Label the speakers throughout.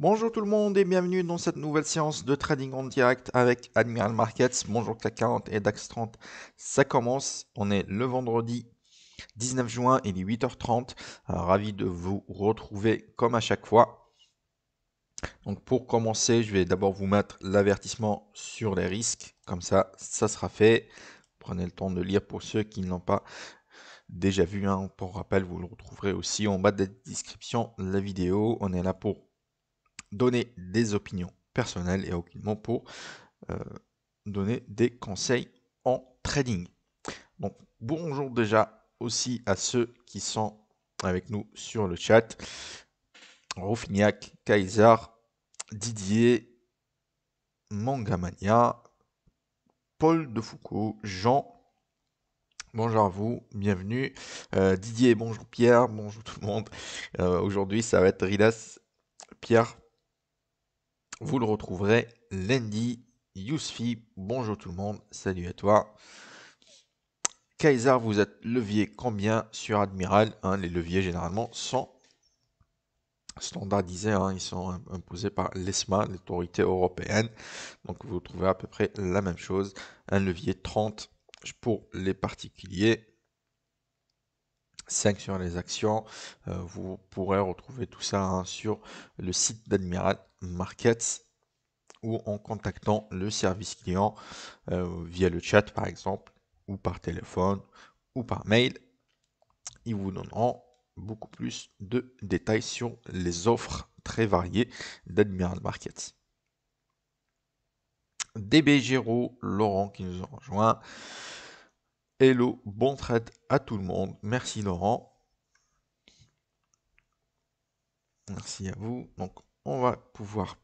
Speaker 1: Bonjour tout le monde et bienvenue dans cette nouvelle séance de trading en direct avec Admiral Markets. Bonjour CAC 40 et DAX 30. Ça commence. On est le vendredi 19 juin, il est 8h30. Euh, ravi de vous retrouver comme à chaque fois. Donc pour commencer, je vais d'abord vous mettre l'avertissement sur les risques. Comme ça, ça sera fait. Prenez le temps de lire pour ceux qui ne l'ont pas déjà vu. Hein. Pour rappel, vous le retrouverez aussi en bas de la description de la vidéo. On est là pour donner des opinions personnelles et aucunement pour euh, donner des conseils en trading. bonjour déjà aussi à ceux qui sont avec nous sur le chat. Rufignac, Kaiser, Didier, Mangamania, Paul de Foucault, Jean. Bonjour à vous, bienvenue. Euh, Didier, bonjour Pierre, bonjour tout le monde. Euh, aujourd'hui, ça va être Ridas, Pierre, vous le retrouverez lundi. Yousfi, bonjour tout le monde, salut à toi. Kaiser, vous êtes levier combien sur Admiral hein, Les leviers généralement sont standardisés, hein. ils sont imposés par l'ESMA, l'autorité européenne. Donc vous trouvez à peu près la même chose. Un levier 30 pour les particuliers. 5 sur les actions. Euh, vous pourrez retrouver tout ça hein, sur le site d'Admiral Markets ou en contactant le service client euh, via le chat par exemple ou par téléphone ou par mail. Ils vous donneront beaucoup plus de détails sur les offres très variées d'Admiral Markets. DB giro Laurent qui nous a rejoint. Hello, bon trade à tout le monde. Merci Laurent. Merci à vous. Donc on va pouvoir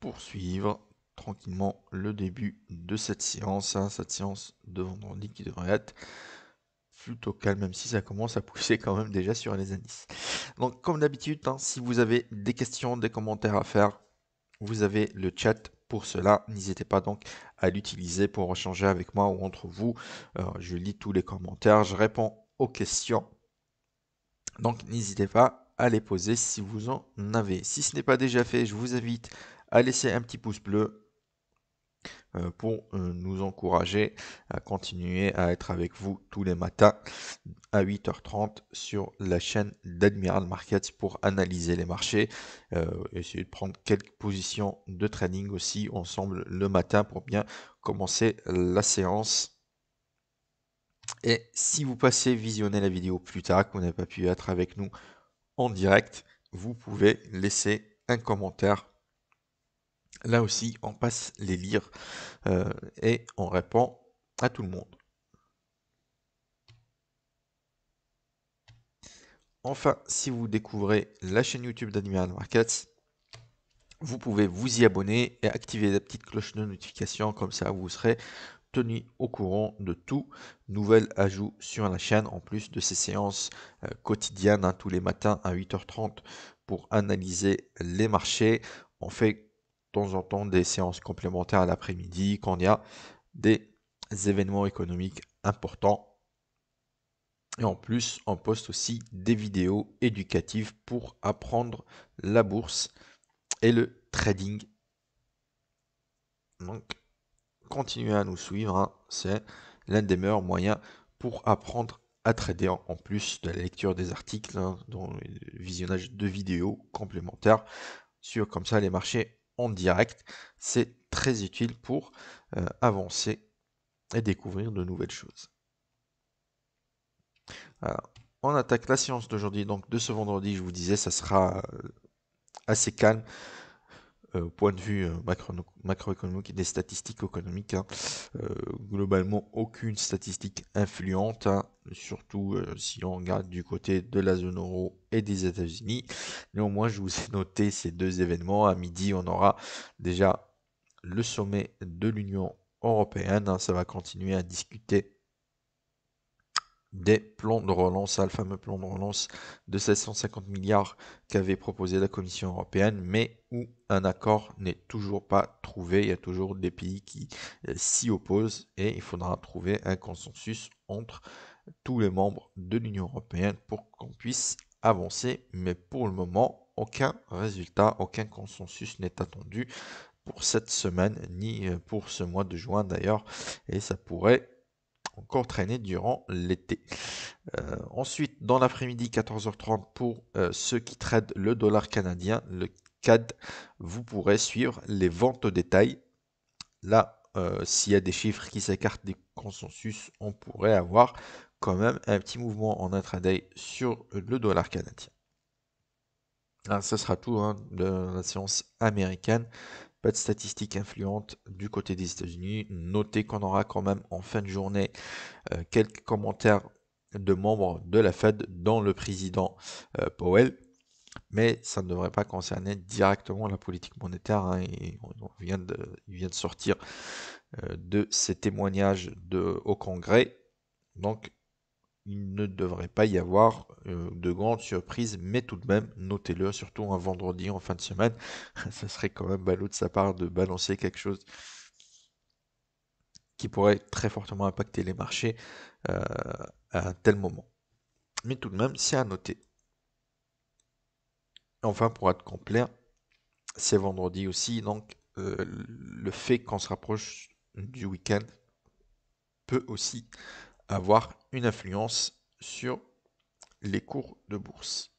Speaker 1: poursuivre tranquillement le début de cette séance, hein, cette séance de vendredi qui devrait être plutôt calme, même si ça commence à pousser quand même déjà sur les indices. Donc comme d'habitude, hein, si vous avez des questions, des commentaires à faire, vous avez le chat pour cela. N'hésitez pas donc à l'utiliser pour échanger avec moi ou entre vous. Euh, je lis tous les commentaires, je réponds aux questions. Donc n'hésitez pas les poser si vous en avez. Si ce n'est pas déjà fait, je vous invite à laisser un petit pouce bleu euh, pour euh, nous encourager à continuer à être avec vous tous les matins à 8h30 sur la chaîne d'Admiral Markets pour analyser les marchés, et euh, essayer de prendre quelques positions de trading aussi ensemble le matin pour bien commencer la séance. Et si vous passez visionner la vidéo plus tard, que vous n'avez pas pu être avec nous en direct, vous pouvez laisser un commentaire. Là aussi, on passe les lire euh, et on répond à tout le monde. Enfin, si vous découvrez la chaîne YouTube d'Animal Markets, vous pouvez vous y abonner et activer la petite cloche de notification, comme ça vous serez Tenu au courant de tout nouvel ajout sur la chaîne, en plus de ces séances euh, quotidiennes hein, tous les matins à 8h30 pour analyser les marchés. On fait de temps en temps des séances complémentaires à l'après-midi quand il y a des événements économiques importants. Et en plus, on poste aussi des vidéos éducatives pour apprendre la bourse et le trading. Donc, Continuer à nous suivre. Hein. C'est l'un des meilleurs moyens pour apprendre à trader en plus de la lecture des articles, hein, dont le visionnage de vidéos complémentaires sur comme ça les marchés en direct. C'est très utile pour euh, avancer et découvrir de nouvelles choses. on attaque la séance d'aujourd'hui, donc de ce vendredi, je vous disais, ça sera euh, assez calme. Euh, point de vue euh, macro, macroéconomique des statistiques économiques. Hein, euh, globalement, aucune statistique influente, hein, surtout si on regarde du côté de la zone euro et des États-Unis. Néanmoins, je vous ai noté ces deux événements. À midi, on aura déjà le sommet de l'Union européenne. Hein. Ça va continuer à discuter des plans de relance, le fameux plan de relance de 750 milliards qu'avait proposé la Commission européenne, mais où un accord n'est toujours pas trouvé. Il y a toujours des pays qui euh, s'y opposent et il faudra trouver un consensus entre tous les membres de l'Union européenne pour qu'on puisse avancer, mais pour le moment, aucun résultat, aucun consensus n'est attendu pour cette semaine, ni euh, pour ce mois de juin d'ailleurs, et ça pourrait encore traîner durant l'été. Euh, ensuite, dans l'après-midi, 14h30, pour euh, ceux qui tradent le dollar canadien, le CAD, vous pourrez suivre les ventes au détail. Là, euh, s'il y a des chiffres qui s'écartent des consensus, on pourrait avoir quand même un petit mouvement en intraday sur le dollar canadien. Alors, ah, ce sera tout hein, de la séance américaine. Pas de statistiques influentes du côté des États-Unis. Notez qu'on aura quand même en fin de journée euh, quelques commentaires de membres de la Fed, dont le président euh, Powell. Mais ça ne devrait pas concerner directement la politique monétaire. Hein. et on vient de, il vient de sortir euh, de ces témoignages de, au Congrès. Donc il ne devrait pas y avoir euh, de grandes surprises, mais tout de même, notez-le, surtout un vendredi en fin de semaine. Ce serait quand même ballot de sa part de balancer quelque chose qui pourrait très fortement impacter les marchés euh, à un tel moment. Mais tout de même, c'est à noter. Enfin, pour être complet, c'est vendredi aussi, donc euh, le fait qu'on se rapproche du week-end peut aussi avoir une influence sur les cours de bourse,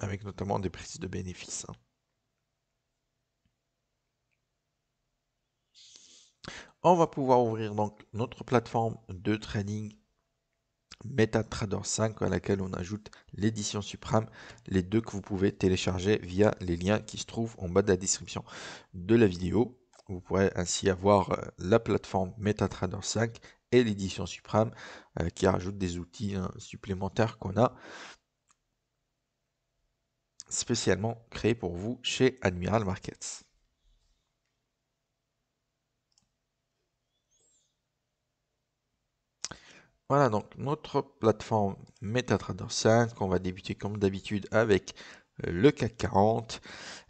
Speaker 1: avec notamment des prises de bénéfices. Hein. On va pouvoir ouvrir donc notre plateforme de trading MetaTrader 5 à laquelle on ajoute l'édition suprême les deux que vous pouvez télécharger via les liens qui se trouvent en bas de la description de la vidéo. Vous pourrez ainsi avoir euh, la plateforme MetaTrader 5 et l'édition suprême euh, qui rajoute des outils hein, supplémentaires qu'on a spécialement créés pour vous chez Admiral Markets. Voilà donc notre plateforme MetaTrader 5. On va débuter comme d'habitude avec euh, le CAC 40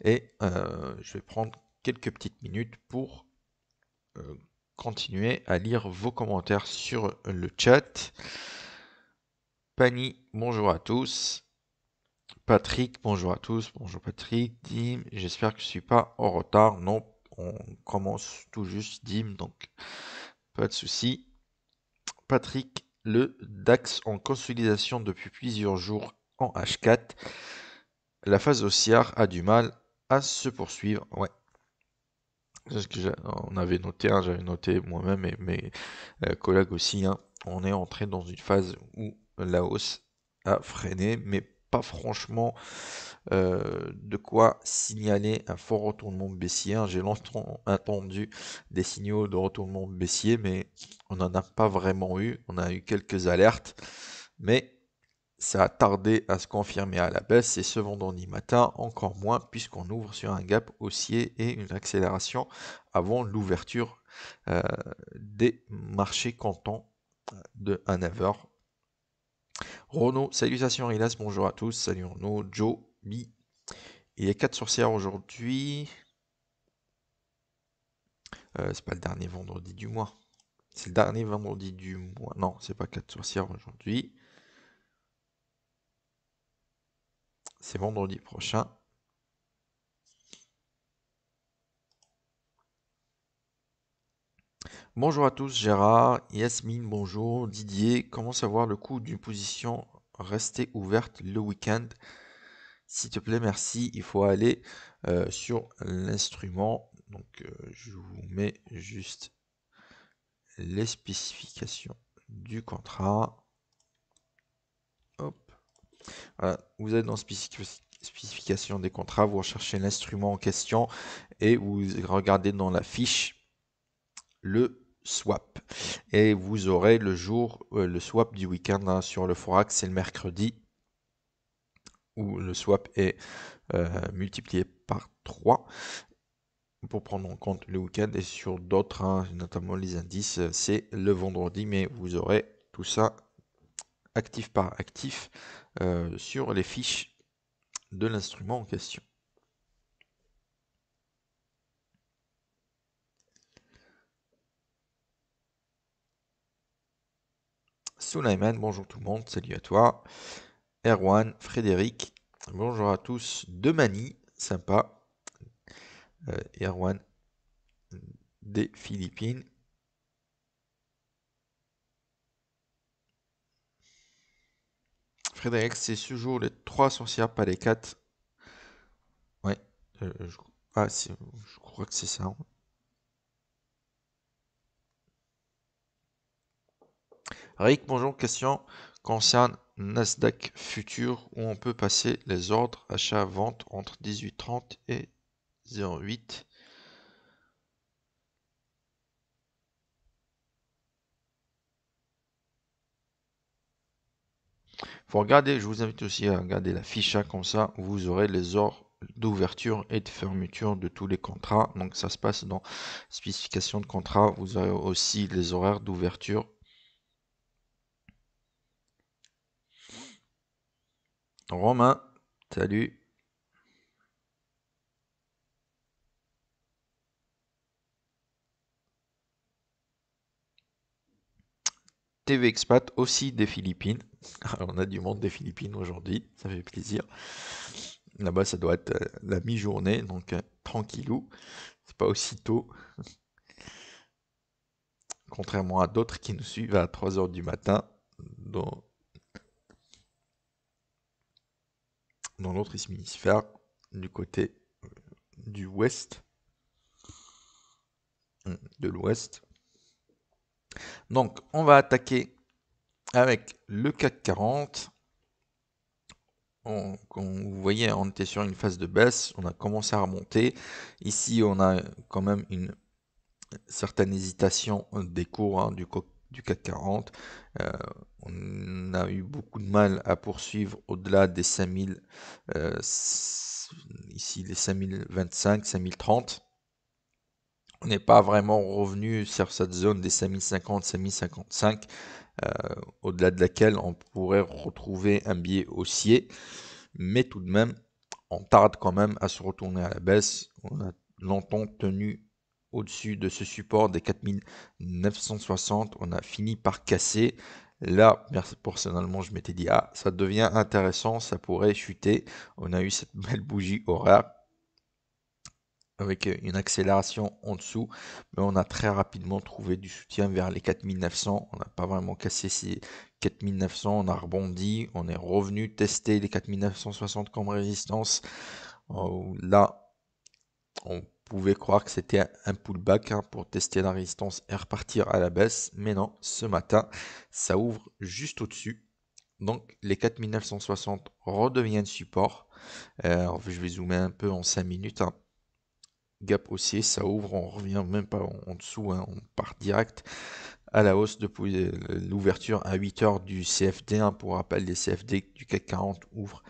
Speaker 1: et je vais prendre quelques petites minutes pour euh, continuer à lire vos commentaires sur le chat. Pani, bonjour à tous. Patrick, bonjour à tous. Bonjour Patrick, Dim, j'espère que je suis pas en retard. Non, on commence tout juste, Dim, donc pas de souci. Patrick, le DAX en consolidation depuis plusieurs jours en H4. La phase haussière a du mal à se poursuivre. Ouais, ce que on avait noté, hein, j'avais noté moi-même et mes euh, collègues aussi, hein. on est entré dans une phase où la hausse a freiné, mais pas franchement euh, de quoi signaler un fort retournement baissier. Hein. J'ai longtemps attendu des signaux de retournement baissier, mais on n'en a pas vraiment eu. On a eu quelques alertes, mais ça a tardé à se confirmer à la baisse et ce vendredi matin encore moins puisqu'on ouvre sur un gap haussier et une accélération avant l'ouverture euh, des marchés cantons euh, de 1h. Renault, salutations Rilas, bonjour à tous, salut Renault, Joe, Mi. Il y a 4 sorcières aujourd'hui. Euh, c'est pas le dernier vendredi du mois. C'est le dernier vendredi du mois. Non, c'est pas 4 sorcières aujourd'hui. c'est vendredi prochain. Bonjour à tous, Gérard, Yasmine, bonjour, Didier, comment savoir le coût d'une position restée ouverte le week-end S'il te plaît, merci, il faut aller euh, sur l'instrument. Donc euh, je vous mets juste les spécifications du contrat. Vous êtes dans spécification des contrats, vous recherchez l'instrument en question et vous regardez dans la fiche le swap. Et vous aurez le jour, euh, le swap du week-end hein, sur le Forex, c'est le mercredi où le swap est euh, multiplié par 3 pour prendre en compte le week-end et sur d'autres, hein, notamment les indices, euh, c'est le vendredi, mais vous aurez tout ça actif par actif euh, sur les fiches de l'instrument en question. Souleyman, bonjour tout le monde, salut à toi. Erwan, Frédéric, bonjour à tous. de Mani sympa. Euh, Erwan des Philippines. Frédéric, c'est toujours les trois sorcières, pas les quatre. Ouais. Euh, euh, ah, je... crois que c'est ça. Hein. Rick, bonjour. Question concerne Nasdaq Futur où on peut passer les ordres achat-vente entre 18h30 et 08. Faut regarder, je vous invite aussi à regarder la fiche ficha, hein, comme ça vous aurez les ors d'ouverture et de fermeture de tous les contrats. Donc ça se passe dans spécification de contrat. Vous aurez aussi les horaires d'ouverture. Romain, salut. TV Expat aussi des Philippines. on a du monde des Philippines aujourd'hui, ça fait plaisir. Là-bas, ça doit être euh, la mi-journée, donc euh, tranquillou. C'est pas aussi tôt. Contrairement à d'autres qui nous suivent à 3h du matin, dans l'autre hémisphère, du côté euh, du ouest, hum, de l'ouest. Donc, on va attaquer avec le CAC 40, on, vous voyez, on était sur une phase de baisse, on a commencé à remonter. Ici, on a quand même une certaine hésitation des cours hein, du, du CAC 40. Euh, on a eu beaucoup de mal à poursuivre au-delà des 5000, euh, ici les 5025, 5030. On n'est pas vraiment revenu sur cette zone des 5050, 5055. Euh, au-delà de laquelle on pourrait retrouver un biais haussier, mais tout de même, on tarde quand même à se retourner à la baisse. On a longtemps tenu au-dessus de ce support des 4960, on a fini par casser. Là, personnellement, je m'étais dit, ah, ça devient intéressant, ça pourrait chuter. On a eu cette belle bougie horaire avec euh, une accélération en dessous, mais on a très rapidement trouvé du soutien vers les 4900. On n'a pas vraiment cassé ces 4900, on a rebondi, on est revenu tester les 4960 comme résistance. Euh, là, on pouvait croire que c'était un pullback hein, pour tester la résistance et repartir à la baisse, mais non, ce matin, ça ouvre juste au-dessus. Donc les 4960 redeviennent support. Alors, euh, je vais zoomer un peu en 5 minutes hein gap haussier, ça ouvre, on revient même pas en, dessous, hein, on part direct à la hausse depuis euh, l'ouverture à 8h du cfd hein, Pour rappel, les CFD du CAC 40 ouvrent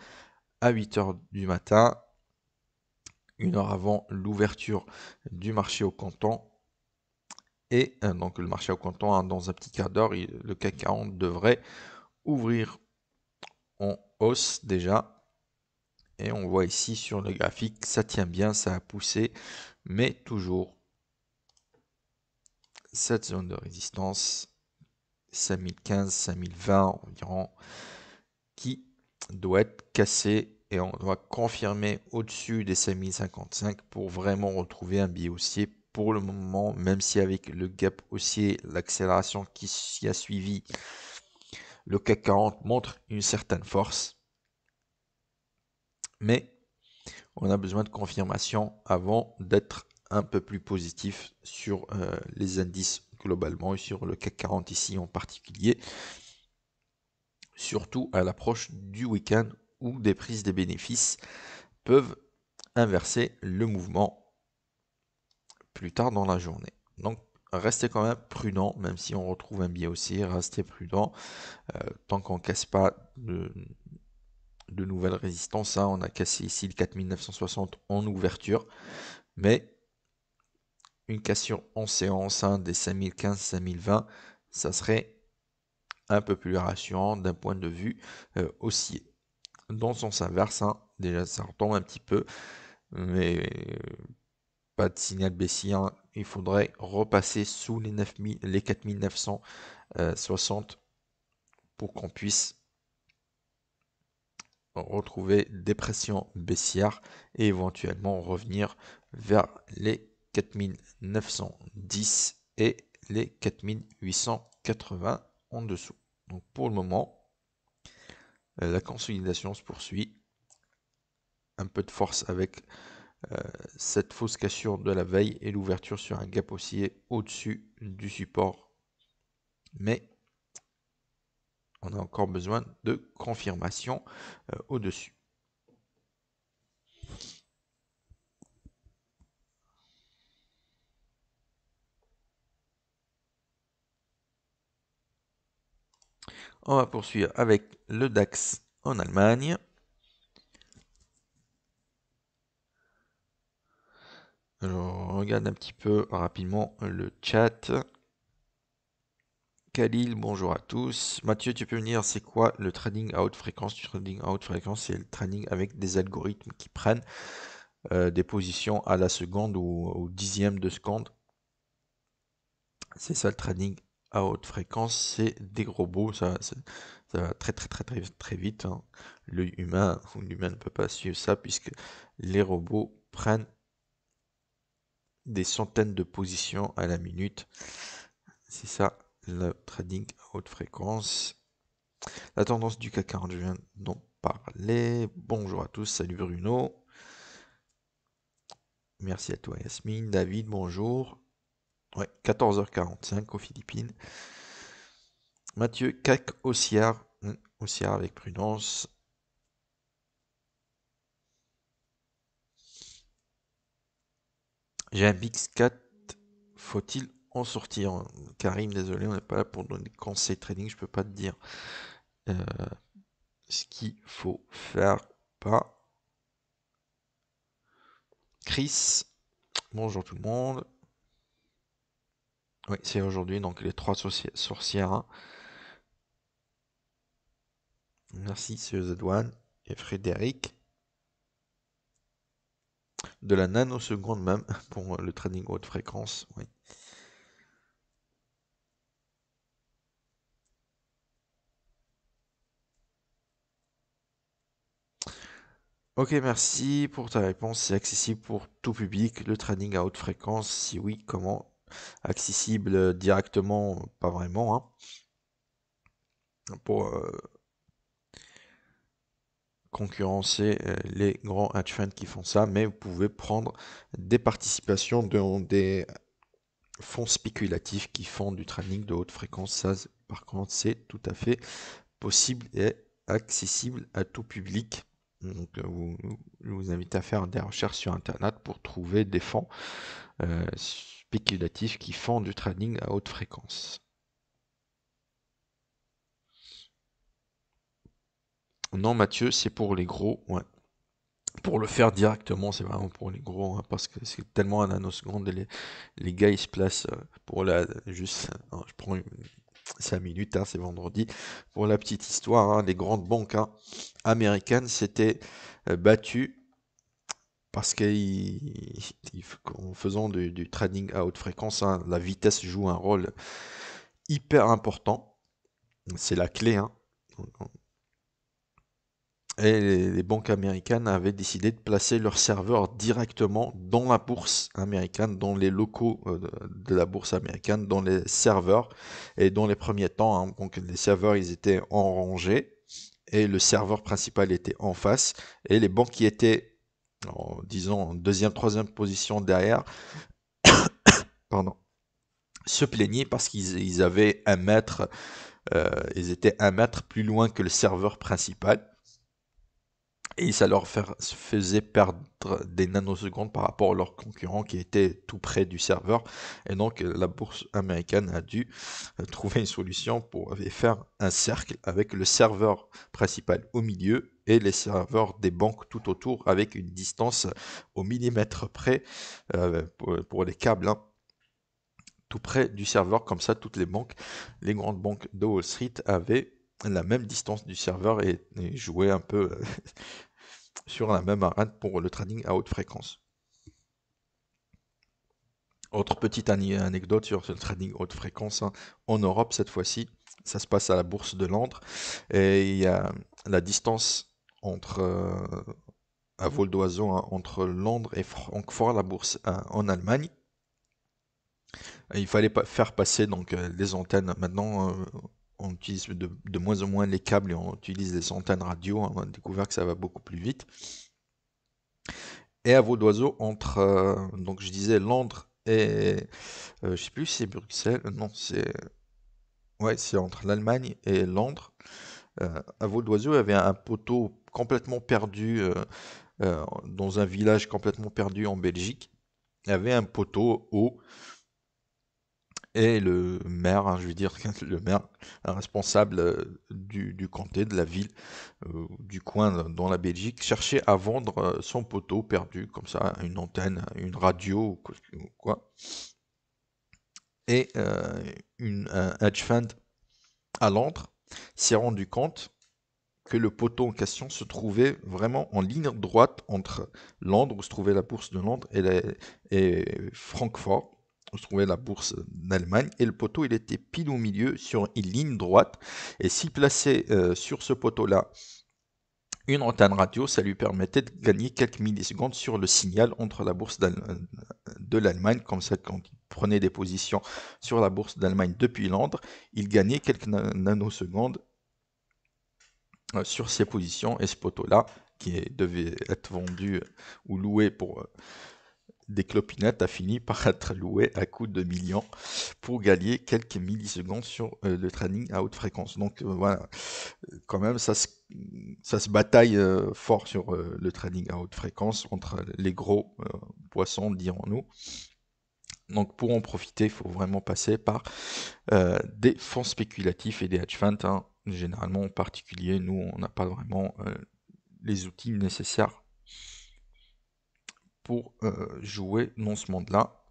Speaker 1: à 8h du matin, une heure avant l'ouverture du marché au canton. Et euh, donc le marché au canton, hein, dans un petit quart d'heure, le CAC 40 devrait ouvrir en hausse déjà et on voit ici sur le graphique, ça tient bien, ça a poussé, mais toujours cette zone de résistance 5015, 5020 environ, qui doit être cassée et on doit confirmer au-dessus des 5055 pour vraiment retrouver un biais haussier pour le moment, même si avec le gap haussier, l'accélération qui s'y a suivi, le CAC 40 montre une certaine force mais on a besoin de confirmation avant d'être un peu plus positif sur euh, les indices globalement et sur le CAC 40 ici en particulier, surtout à l'approche du week-end où des prises des bénéfices peuvent inverser le mouvement plus tard dans la journée. Donc restez quand même prudent, même si on retrouve un biais aussi restez prudent euh, tant qu'on ne casse pas de, de nouvelles résistances. Hein. On a cassé ici le 4960 en ouverture, mais une cassure en séance hein, des 5015-5020, ça serait un peu plus rassurant d'un point de vue euh, haussier. Dans son sens inverse, hein, déjà ça retombe un petit peu, mais pas de signal baissier. Il faudrait repasser sous les, 9000, les 4960 euh, pour qu'on puisse retrouver des pressions baissières et éventuellement revenir vers les 4910 et les 4880 en dessous. Donc pour le moment, euh, la consolidation se poursuit. Un peu de force avec euh, cette fausse cassure de la veille et l'ouverture sur un gap haussier au-dessus du support. Mais on a encore besoin de confirmation euh, au-dessus. On va poursuivre avec le DAX en Allemagne. Alors, regarde un petit peu rapidement le chat. Khalil, bonjour à tous. Mathieu, tu peux venir c'est quoi le trading à haute fréquence Du trading à haute fréquence, c'est le trading avec des algorithmes qui prennent euh, des positions à la seconde ou au dixième de seconde. C'est ça le trading à haute fréquence, c'est des robots, ça, va très très très très très vite. Hein. le humain ou l'humain ne peut pas suivre ça puisque les robots prennent des centaines de positions à la minute. C'est ça le trading haute fréquence. La tendance du CAC 40, je viens d'en parler. Bonjour à tous, salut Bruno. Merci à toi Yasmine. David, bonjour. Ouais, 14h45 aux Philippines. Mathieu, CAC, haussière. Haussière hum, avec prudence. J'ai un BIX 4. Faut-il sortir. Karim, désolé, on n'est pas là pour donner conseil trading, je peux pas te dire euh, ce qu'il faut faire. Pas. Chris, bonjour tout le monde. Oui, c'est aujourd'hui, donc les trois sorcières. Hein. Merci, c'est et Frédéric. De la nanoseconde même pour le trading haute fréquence. Oui. Ok, merci pour ta réponse. C'est accessible pour tout public, le trading à haute fréquence. Si oui, comment? Accessible directement, pas vraiment, hein. pour euh, concurrencer euh, les grands hedge funds qui font ça, mais vous pouvez prendre des participations dans des fonds spéculatifs qui font du trading de haute fréquence. Ça, par contre, c'est tout à fait possible et accessible à tout public. Donc, euh, je vous invite à faire des recherches sur Internet pour trouver des fonds euh, spéculatifs qui font du trading à haute fréquence. Non, Mathieu, c'est pour les gros. Pour le faire directement, c'est vraiment pour les gros, hein, parce que c'est tellement à nanoseconde, les, les gars ils se placent euh, pour la. Juste, hein, je prends une, 5 minutes, hein, c'est vendredi. Pour la petite histoire, hein, les grandes banques hein, américaines s'étaient euh, battues parce qu'en faisant du, du, trading à haute fréquence, la vitesse joue un rôle hyper important. C'est la clé et les, banques américaines avaient décidé de placer leurs serveurs directement dans la bourse américaine, dans les locaux euh, de la bourse américaine, dans les serveurs. Et dans les premiers temps, hein, les serveurs, ils étaient en rangée et le serveur principal était en face et les banques qui étaient, en, disons, en deuxième, troisième position derrière, pardon, se plaignaient parce qu'ils avaient un mètre, euh, ils étaient un mètre plus loin que le serveur principal et ça leur faisait perdre des nanosecondes par rapport à leurs concurrents qui étaient tout près du serveur. Et donc euh, la bourse américaine a dû euh, trouver une solution pour faire un cercle avec le serveur principal au milieu et les serveurs des banques tout autour avec une distance au millimètre près euh, pour les câbles. Hein. tout près du serveur. Comme ça, toutes les banques, les grandes banques de Wall Street avaient la même distance du serveur et jouaient un peu sur la même arène pour le trading à haute fréquence. Autre petite anecdote sur ce trading haute fréquence hein. en Europe cette fois-ci, ça se passe à la bourse de Londres et il y a la distance entre un euh, à vol d'oiseau hein, entre Londres et Francfort, la bourse hein, en Allemagne. Il fallait pas faire passer donc euh, les antennes. Maintenant, euh, on utilise de, moins en moins les câbles et on utilise des centaines de radios. Hein, on a découvert que ça va beaucoup plus vite. Et à vos d'oiseau, entre, euh, donc je disais Londres et, euh, je sais plus si c'est Bruxelles, euh, non, c'est, ouais, c'est entre l'Allemagne et Londres. à vol d'oiseau, il y avait un poteau complètement perdu dans un village complètement perdu en Belgique. Il y avait un poteau haut et le maire, hein, je veux dire le maire responsable euh, du, comté, de la ville, euh, du coin euh, dans la Belgique, cherchait à vendre son poteau perdu, comme ça, une antenne, une radio ou quoi, et une, un hedge fund à Londres s'est rendu compte que le poteau en question se trouvait vraiment en ligne droite entre Londres, où se trouvait la bourse de Londres, et, et Francfort on trouvait la bourse d'Allemagne. Et le poteau, il était pile au milieu sur une ligne droite. Et s'il plaçait euh, sur ce poteau-là une antenne radio, ça lui permettait de gagner quelques millisecondes sur le signal entre la bourse de l'Allemagne. Comme ça, quand il prenait des positions sur la bourse d'Allemagne depuis Londres, il gagnait quelques nanosecondes euh, sur ces positions. Et ce poteau-là, qui devait être vendu ou loué pour euh, des clopinettes a fini par être loué à coût de millions pour gagner quelques millisecondes sur euh, le trading à haute fréquence. Donc euh, voilà, quand même, ça se, ça se bataille euh, fort sur le trading à haute fréquence entre les gros poissons, dirons-nous. Donc pour en profiter, il faut vraiment passer par des fonds spéculatifs et des hedge funds. Hein. Généralement, en particulier, nous, on n'a pas vraiment les outils nécessaires pour euh, jouer non ce monde-là.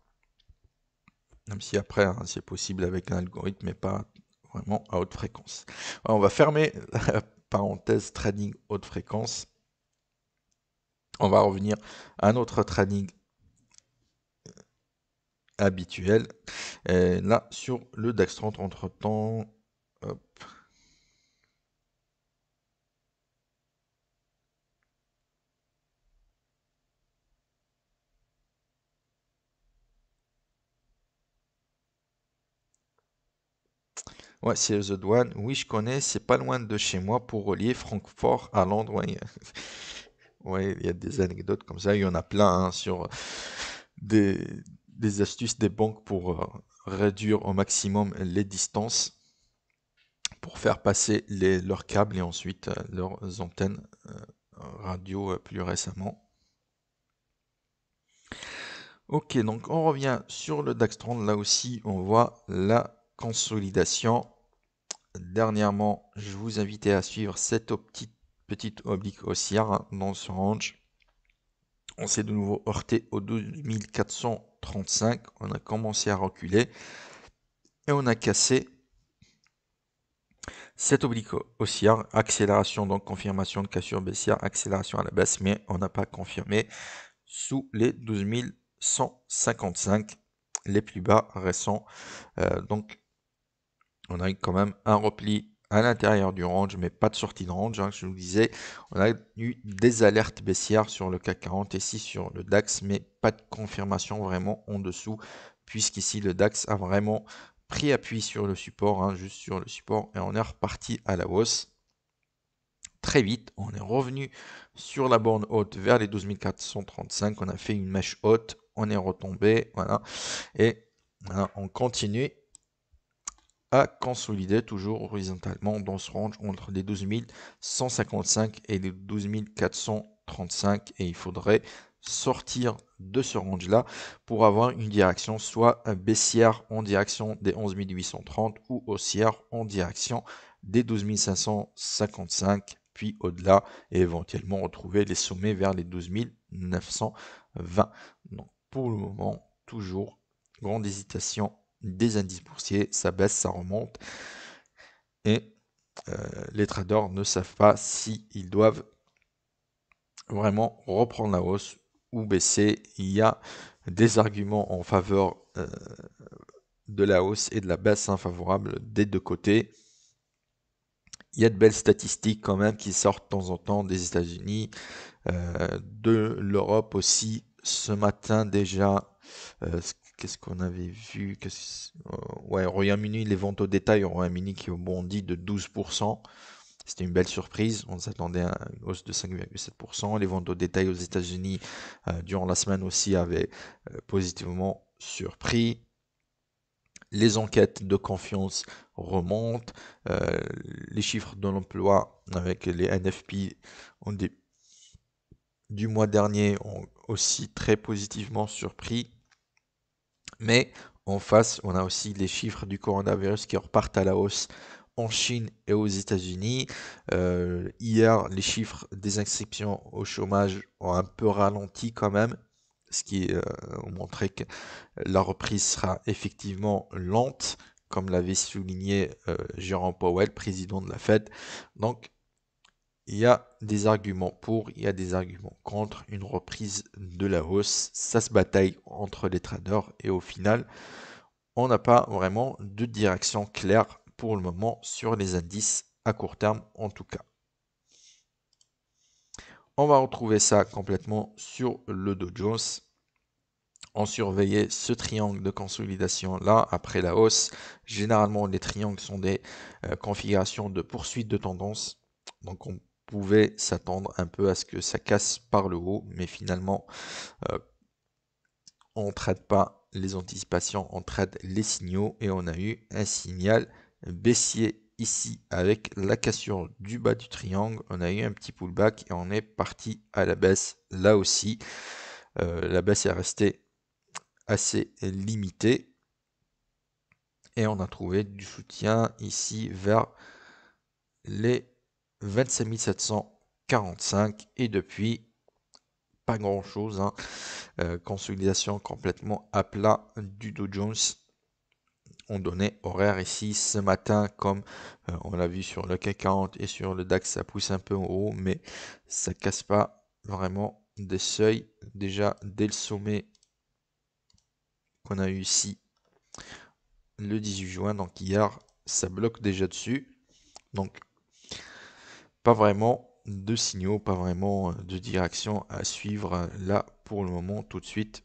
Speaker 1: Même si après, hein, c'est possible avec un algorithme, mais pas vraiment à haute fréquence. on va fermer la parenthèse trading haute fréquence. On va revenir à notre trading euh, habituel. Et là, sur le DAX 30, entre-temps, Ouais, c'est The Douane. Oui, je connais, c'est pas loin de chez moi pour relier Francfort à Londres. Ouais. il y a des anecdotes comme ça, il y en a plein hein, sur des, astuces des banques pour euh, réduire au maximum les distances pour faire passer les, leurs câbles et ensuite euh, leurs antennes euh, radio plus récemment. Ok, donc on revient sur le Daxtron. Là aussi, on voit la consolidation. Dernièrement, je vous invite à suivre cette petite, petite oblique haussière dans ce range. On s'est de nouveau heurté au 12435 On a commencé à reculer et on a cassé cette oblique haussière, accélération, donc confirmation de cassure baissière, accélération à la baisse, mais on n'a pas confirmé sous les 12155 les plus bas récents. Euh, donc on a quand même un repli à l'intérieur du range, mais pas de sortie de range. Hein, je vous disais, on a eu des alertes baissières sur le CAC 40 et ici sur le DAX, mais pas de confirmation vraiment en dessous, puisqu'ici le DAX a vraiment pris appui sur le support, hein, juste sur le support, et on est reparti à la hausse. Très vite, on est revenu sur la borne haute vers les 12 On a fait une mèche haute, on est retombé, voilà. Et on continue consolider toujours horizontalement dans ce range entre les 12 155 et les 12 435 et il faudrait sortir de ce range là pour avoir une direction soit baissière en direction des 11 830 ou haussière en direction des 12 555 puis au-delà et éventuellement retrouver les sommets vers les 12 920 donc pour le moment toujours grande hésitation des indices boursiers, ça baisse, ça remonte. Et euh, les traders ne savent pas s'ils doivent vraiment reprendre la hausse ou baisser. Il y a des arguments en faveur euh, de la hausse et de la baisse infavorable des deux côtés. Il y a de belles statistiques quand même qui sortent de temps en temps des États-Unis, euh, de l'Europe aussi. Ce matin déjà, euh, qu'est-ce qu'on avait vu que euh, Ouais, Royaume-Uni, les ventes au détail au Royaume-Uni qui ont bondi de 12%. C'était une belle surprise. On s'attendait à une hausse de 5,7%. Les ventes au détail aux États-Unis euh, durant la semaine aussi avaient euh, positivement surpris. Les enquêtes de confiance remontent. les chiffres de l'emploi avec les NFP ont du mois dernier ont aussi très positivement surpris. Mais en face, on a aussi les chiffres du coronavirus qui repartent à la hausse en Chine et aux États-Unis. Euh, hier, les chiffres des inscriptions au chômage ont un peu ralenti quand même, ce qui euh, montrait que la reprise sera effectivement lente, comme l'avait souligné euh, Jérôme Powell, président de la Fed. Donc, il y a des arguments pour, il y a des arguments contre une reprise de la hausse. Ça se bataille entre les traders et au final, on n'a pas vraiment de direction claire pour le moment sur les indices à court terme en tout cas. On va retrouver ça complètement sur le Dow Jones. On surveillait ce triangle de consolidation là après la hausse. Généralement, les triangles sont des euh, configurations de poursuite de tendance. Donc on s'attendre un peu à ce que ça casse par le haut, mais finalement, euh, on traite pas les anticipations, on traite les signaux et on a eu un signal baissier ici avec la cassure du bas du triangle. On a eu un petit pullback et on est parti à la baisse là aussi. Euh, la baisse est restée assez limitée et on a trouvé du soutien ici vers les 27 745 et depuis, pas grand chose. Hein. Euh, consolidation complètement à plat du Dow Jones. On donnait horaire ici ce matin, comme euh, on l'a vu sur le CAC 40 et sur le DAX, ça pousse un peu en haut, mais ça casse pas vraiment des seuils. Déjà dès le sommet qu'on a eu ici le 18 juin, donc hier, ça bloque déjà dessus. Donc pas vraiment de signaux, pas vraiment euh, de direction à suivre euh, là pour le moment tout de suite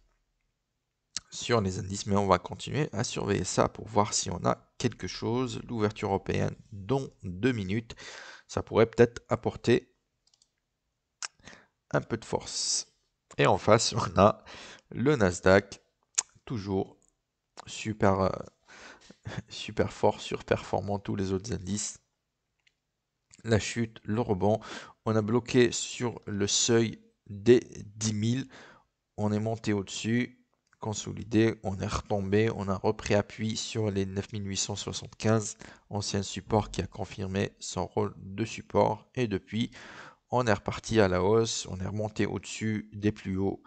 Speaker 1: sur les indices, mais on va continuer à surveiller ça pour voir si on a quelque chose. L'ouverture européenne dans deux minutes, ça pourrait peut-être apporter un peu de force. Et en face, on a le Nasdaq, toujours super, euh, super fort, surperformant tous les autres indices la chute, le rebond. On a bloqué sur le seuil des 10 000. On est monté au-dessus, consolidé, on est retombé, on a repris appui sur les 9875, ancien support qui a confirmé son rôle de support. Et depuis, on est reparti à la hausse, on est remonté au-dessus des plus hauts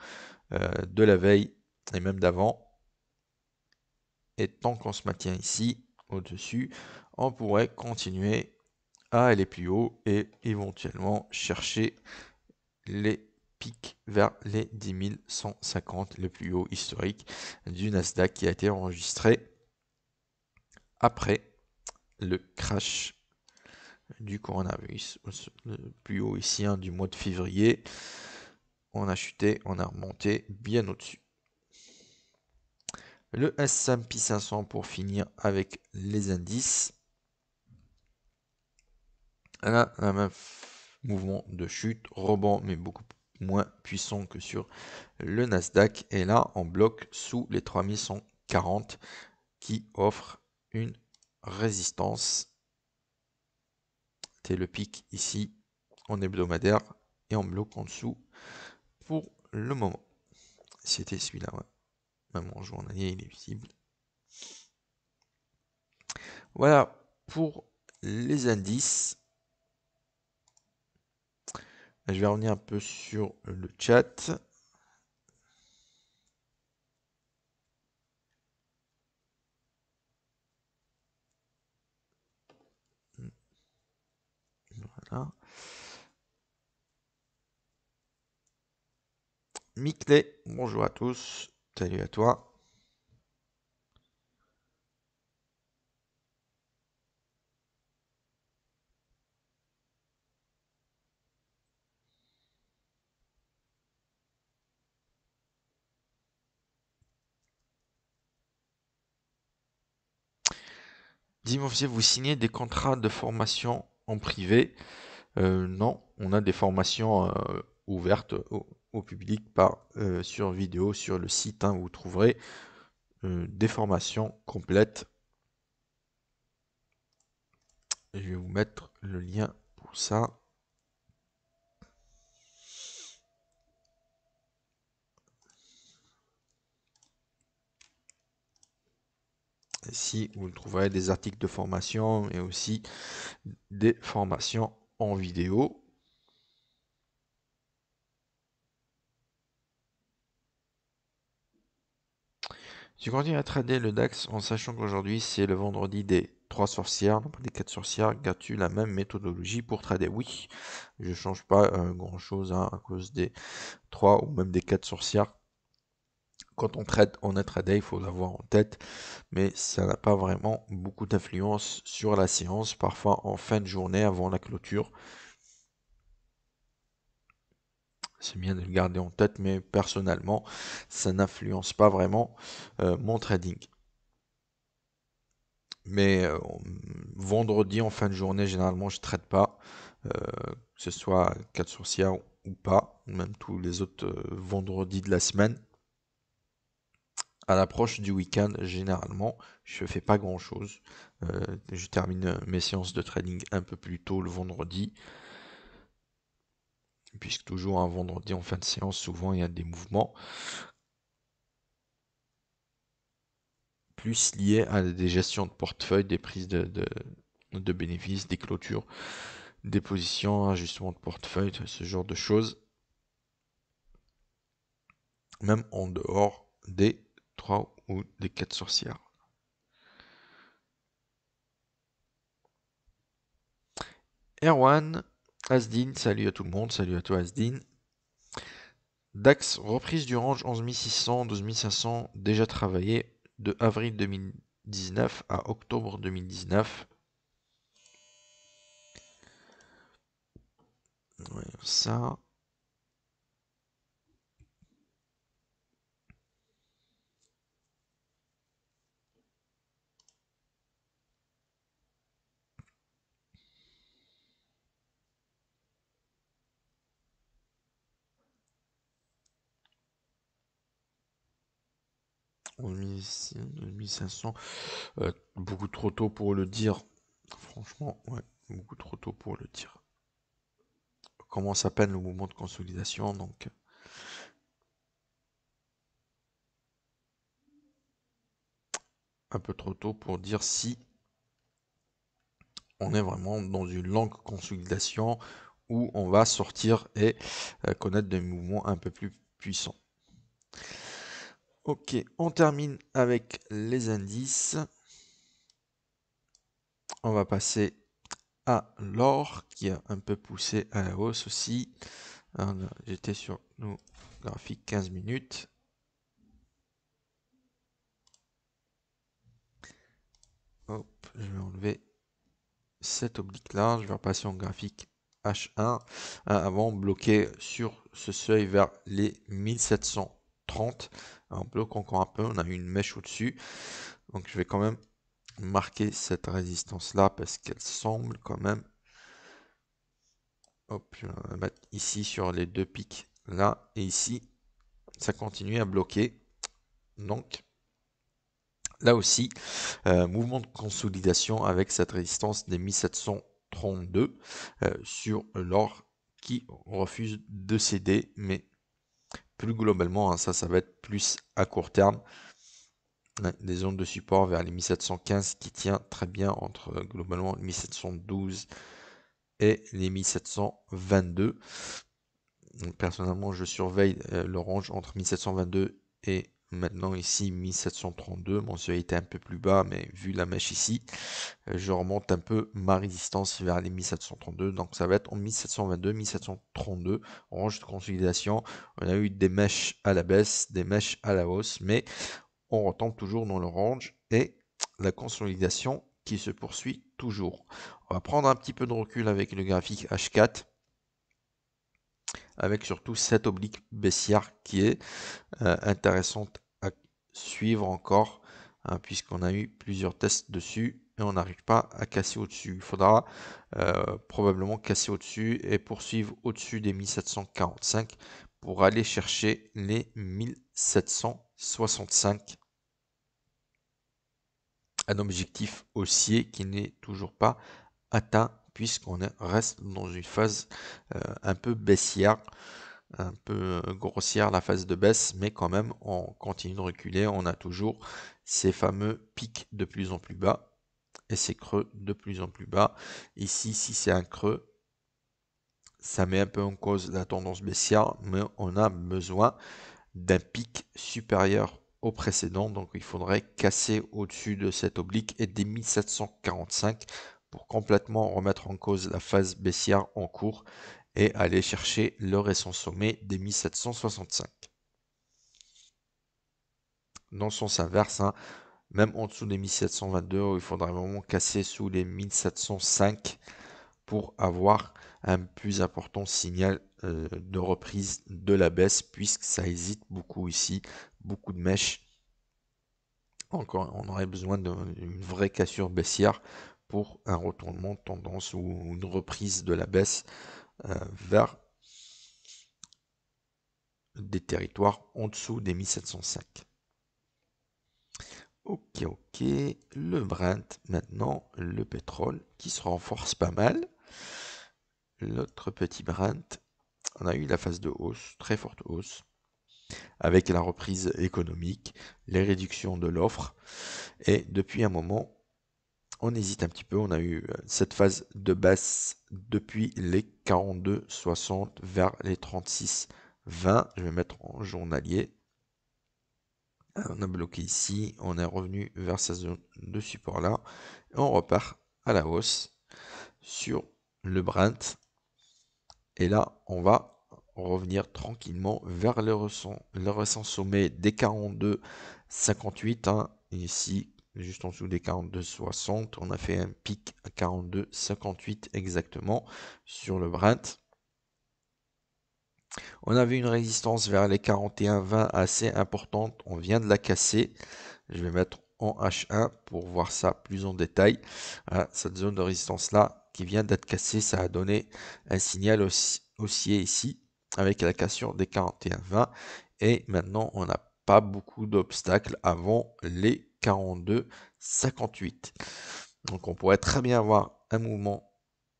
Speaker 1: euh, de la veille et même d'avant. Et tant qu'on se maintient ici, au-dessus, on pourrait continuer à aller plus haut et éventuellement chercher les pics vers les 10 150, le plus haut historique du Nasdaq qui a été enregistré après le crash du coronavirus. Le plus haut ici hein, du mois de février. On a chuté, on a remonté bien au-dessus. Le S&P 500 pour finir avec les indices. Là, mouvement de chute, rebond, mais beaucoup moins puissant que sur le Nasdaq. Et là, on bloque sous les 3140 qui offre une résistance. C'est le pic ici en hebdomadaire et on bloque en dessous pour le moment. C'était celui-là, même en journalier, il est visible. Voilà pour les indices. Je vais revenir un peu sur le chat. Voilà. bonjour à tous, salut à toi. Dimanche, vous signez des contrats de formation en privé. Euh, non, on a des formations euh, ouvertes au, public par, euh, sur vidéo sur le site. Hein, vous trouverez des formations complètes. je vais vous mettre le lien pour ça. Ici, vous trouverez des articles de formation et aussi des formations en vidéo. Je continue à trader le DAX en sachant qu'aujourd'hui c'est le vendredi des trois sorcières, des quatre sorcières. gâtes tu la même méthodologie pour trader Oui, je change pas euh, grand chose hein, à cause des trois ou même des 4 sorcières quand on trade en intraday, il faut l'avoir en tête, mais ça n'a pas vraiment beaucoup d'influence sur la séance, parfois en fin de journée avant la clôture. C'est bien de le garder en tête, mais personnellement, ça n'influence pas vraiment euh, mon trading. Mais euh, vendredi en fin de journée, généralement, je ne trade pas, euh, que ce soit 4 sourcières ou pas, même tous les autres vendredis de la semaine à l'approche du week-end, généralement, je fais pas grand-chose. Euh, je termine euh, mes séances de trading un peu plus tôt le vendredi. Puisque toujours un vendredi en fin de séance, souvent il y a des mouvements plus liés à des gestions de portefeuille, des prises de, de bénéfices, des clôtures, des positions, ajustements de portefeuille, ce genre de choses. Même en dehors des 3 ou des 4 sorcières. Erwan, Asdin, salut à tout le monde, salut à toi Asdin. Dax, reprise du range 11600, 12500, déjà travaillé de avril 2019 à octobre 2019. ça. 2500. Euh, euh, beaucoup trop tôt pour le dire. Franchement, ouais, beaucoup trop tôt pour le dire. Comment commence à peine le mouvement de consolidation, donc. Euh. Un peu trop tôt pour dire si on est vraiment dans une longue consolidation où on va sortir et connaître des mouvements un peu plus puissants. Ok, on termine avec les indices. On va passer à l'or qui a un peu poussé à la hausse aussi. J'étais sur nos graphiques 15 minutes. Hop, je vais enlever cette oblique là. Je vais repasser en graphique H1 avant bloqué sur ce seuil vers les 1730. On bloque encore un peu, on a une mèche au-dessus. Donc je vais quand même marquer cette résistance là parce qu'elle semble quand même. Hop, mettre ici sur les deux pics là et ici. Ça continue à bloquer. Donc là aussi, euh, mouvement de consolidation avec cette résistance des 1732 euh, sur l'or qui refuse de céder mais plus globalement, hein, ça, ça va être plus à court terme. Des zones de support vers les 1715 qui tient très bien entre euh, globalement 1712 et les 1722. personnellement, je surveille euh, l'orange entre 1722 et Maintenant ici 1732, mon seuil était un peu plus bas, mais vu la mèche ici, euh, je remonte un peu ma résistance vers les 1732. Donc ça va être en 1722, 1732, range de consolidation. On a eu des mèches à la baisse, des mèches à la hausse, mais on retombe toujours dans le range et la consolidation qui se poursuit toujours. On va prendre un petit peu de recul avec le graphique H4 avec surtout cette oblique baissière qui est euh, intéressante suivre encore, hein, puisqu'on a eu plusieurs tests dessus et on n'arrive pas à casser au-dessus. Il faudra euh, probablement casser au-dessus et poursuivre au-dessus des 1745 pour aller chercher les 1765. Un objectif haussier qui n'est toujours pas atteint puisqu'on reste dans une phase euh, un peu baissière un peu euh, grossière la phase de baisse, mais quand même on continue de reculer, on a toujours ces fameux pics de plus en plus bas et ces creux de plus en plus bas. Ici, si c'est un creux, ça met un peu en cause la tendance baissière, mais on a besoin d'un pic supérieur au précédent, donc il faudrait casser au-dessus de cette oblique et des 1745 pour complètement remettre en cause la phase baissière en cours et aller chercher le récent sommet des 1765. Dans le sens inverse, hein, même en dessous des 1722, il faudrait vraiment casser sous les 1705 pour avoir un plus important signal euh, de reprise de la baisse, puisque ça hésite beaucoup ici, beaucoup de mèches. Encore, on aurait besoin d'une vraie cassure baissière pour un retournement de tendance ou une reprise de la baisse euh, vers des territoires en dessous des 1705. Ok, ok. Le Brent, maintenant, le pétrole qui se renforce pas mal. L'autre petit Brent, on a eu la phase de hausse, très forte hausse, avec la reprise économique, les réductions de l'offre. Et depuis un moment, on hésite un petit peu. On a eu euh, cette phase de baisse depuis les 42,60 vers les 36,20. Je vais mettre en journalier. Ah, on a bloqué ici, on est revenu vers sa zone de support là. on repart à la hausse sur le Brent. Et là, on va revenir tranquillement vers le récent, le sommet des 42,58. Hein. ici, juste en dessous des 42,60. On a fait un pic à 42,58 exactement sur le Brent. On avait une résistance vers les 41,20 assez importante. On vient de la casser. Je vais mettre en H1 pour voir ça plus en détail. Hein, cette zone de résistance là qui vient d'être cassée, ça a donné un signal haussier ici avec la cassure des 41,20. Et maintenant, on n'a pas beaucoup d'obstacles avant les 42, 58. Donc on pourrait très bien avoir un mouvement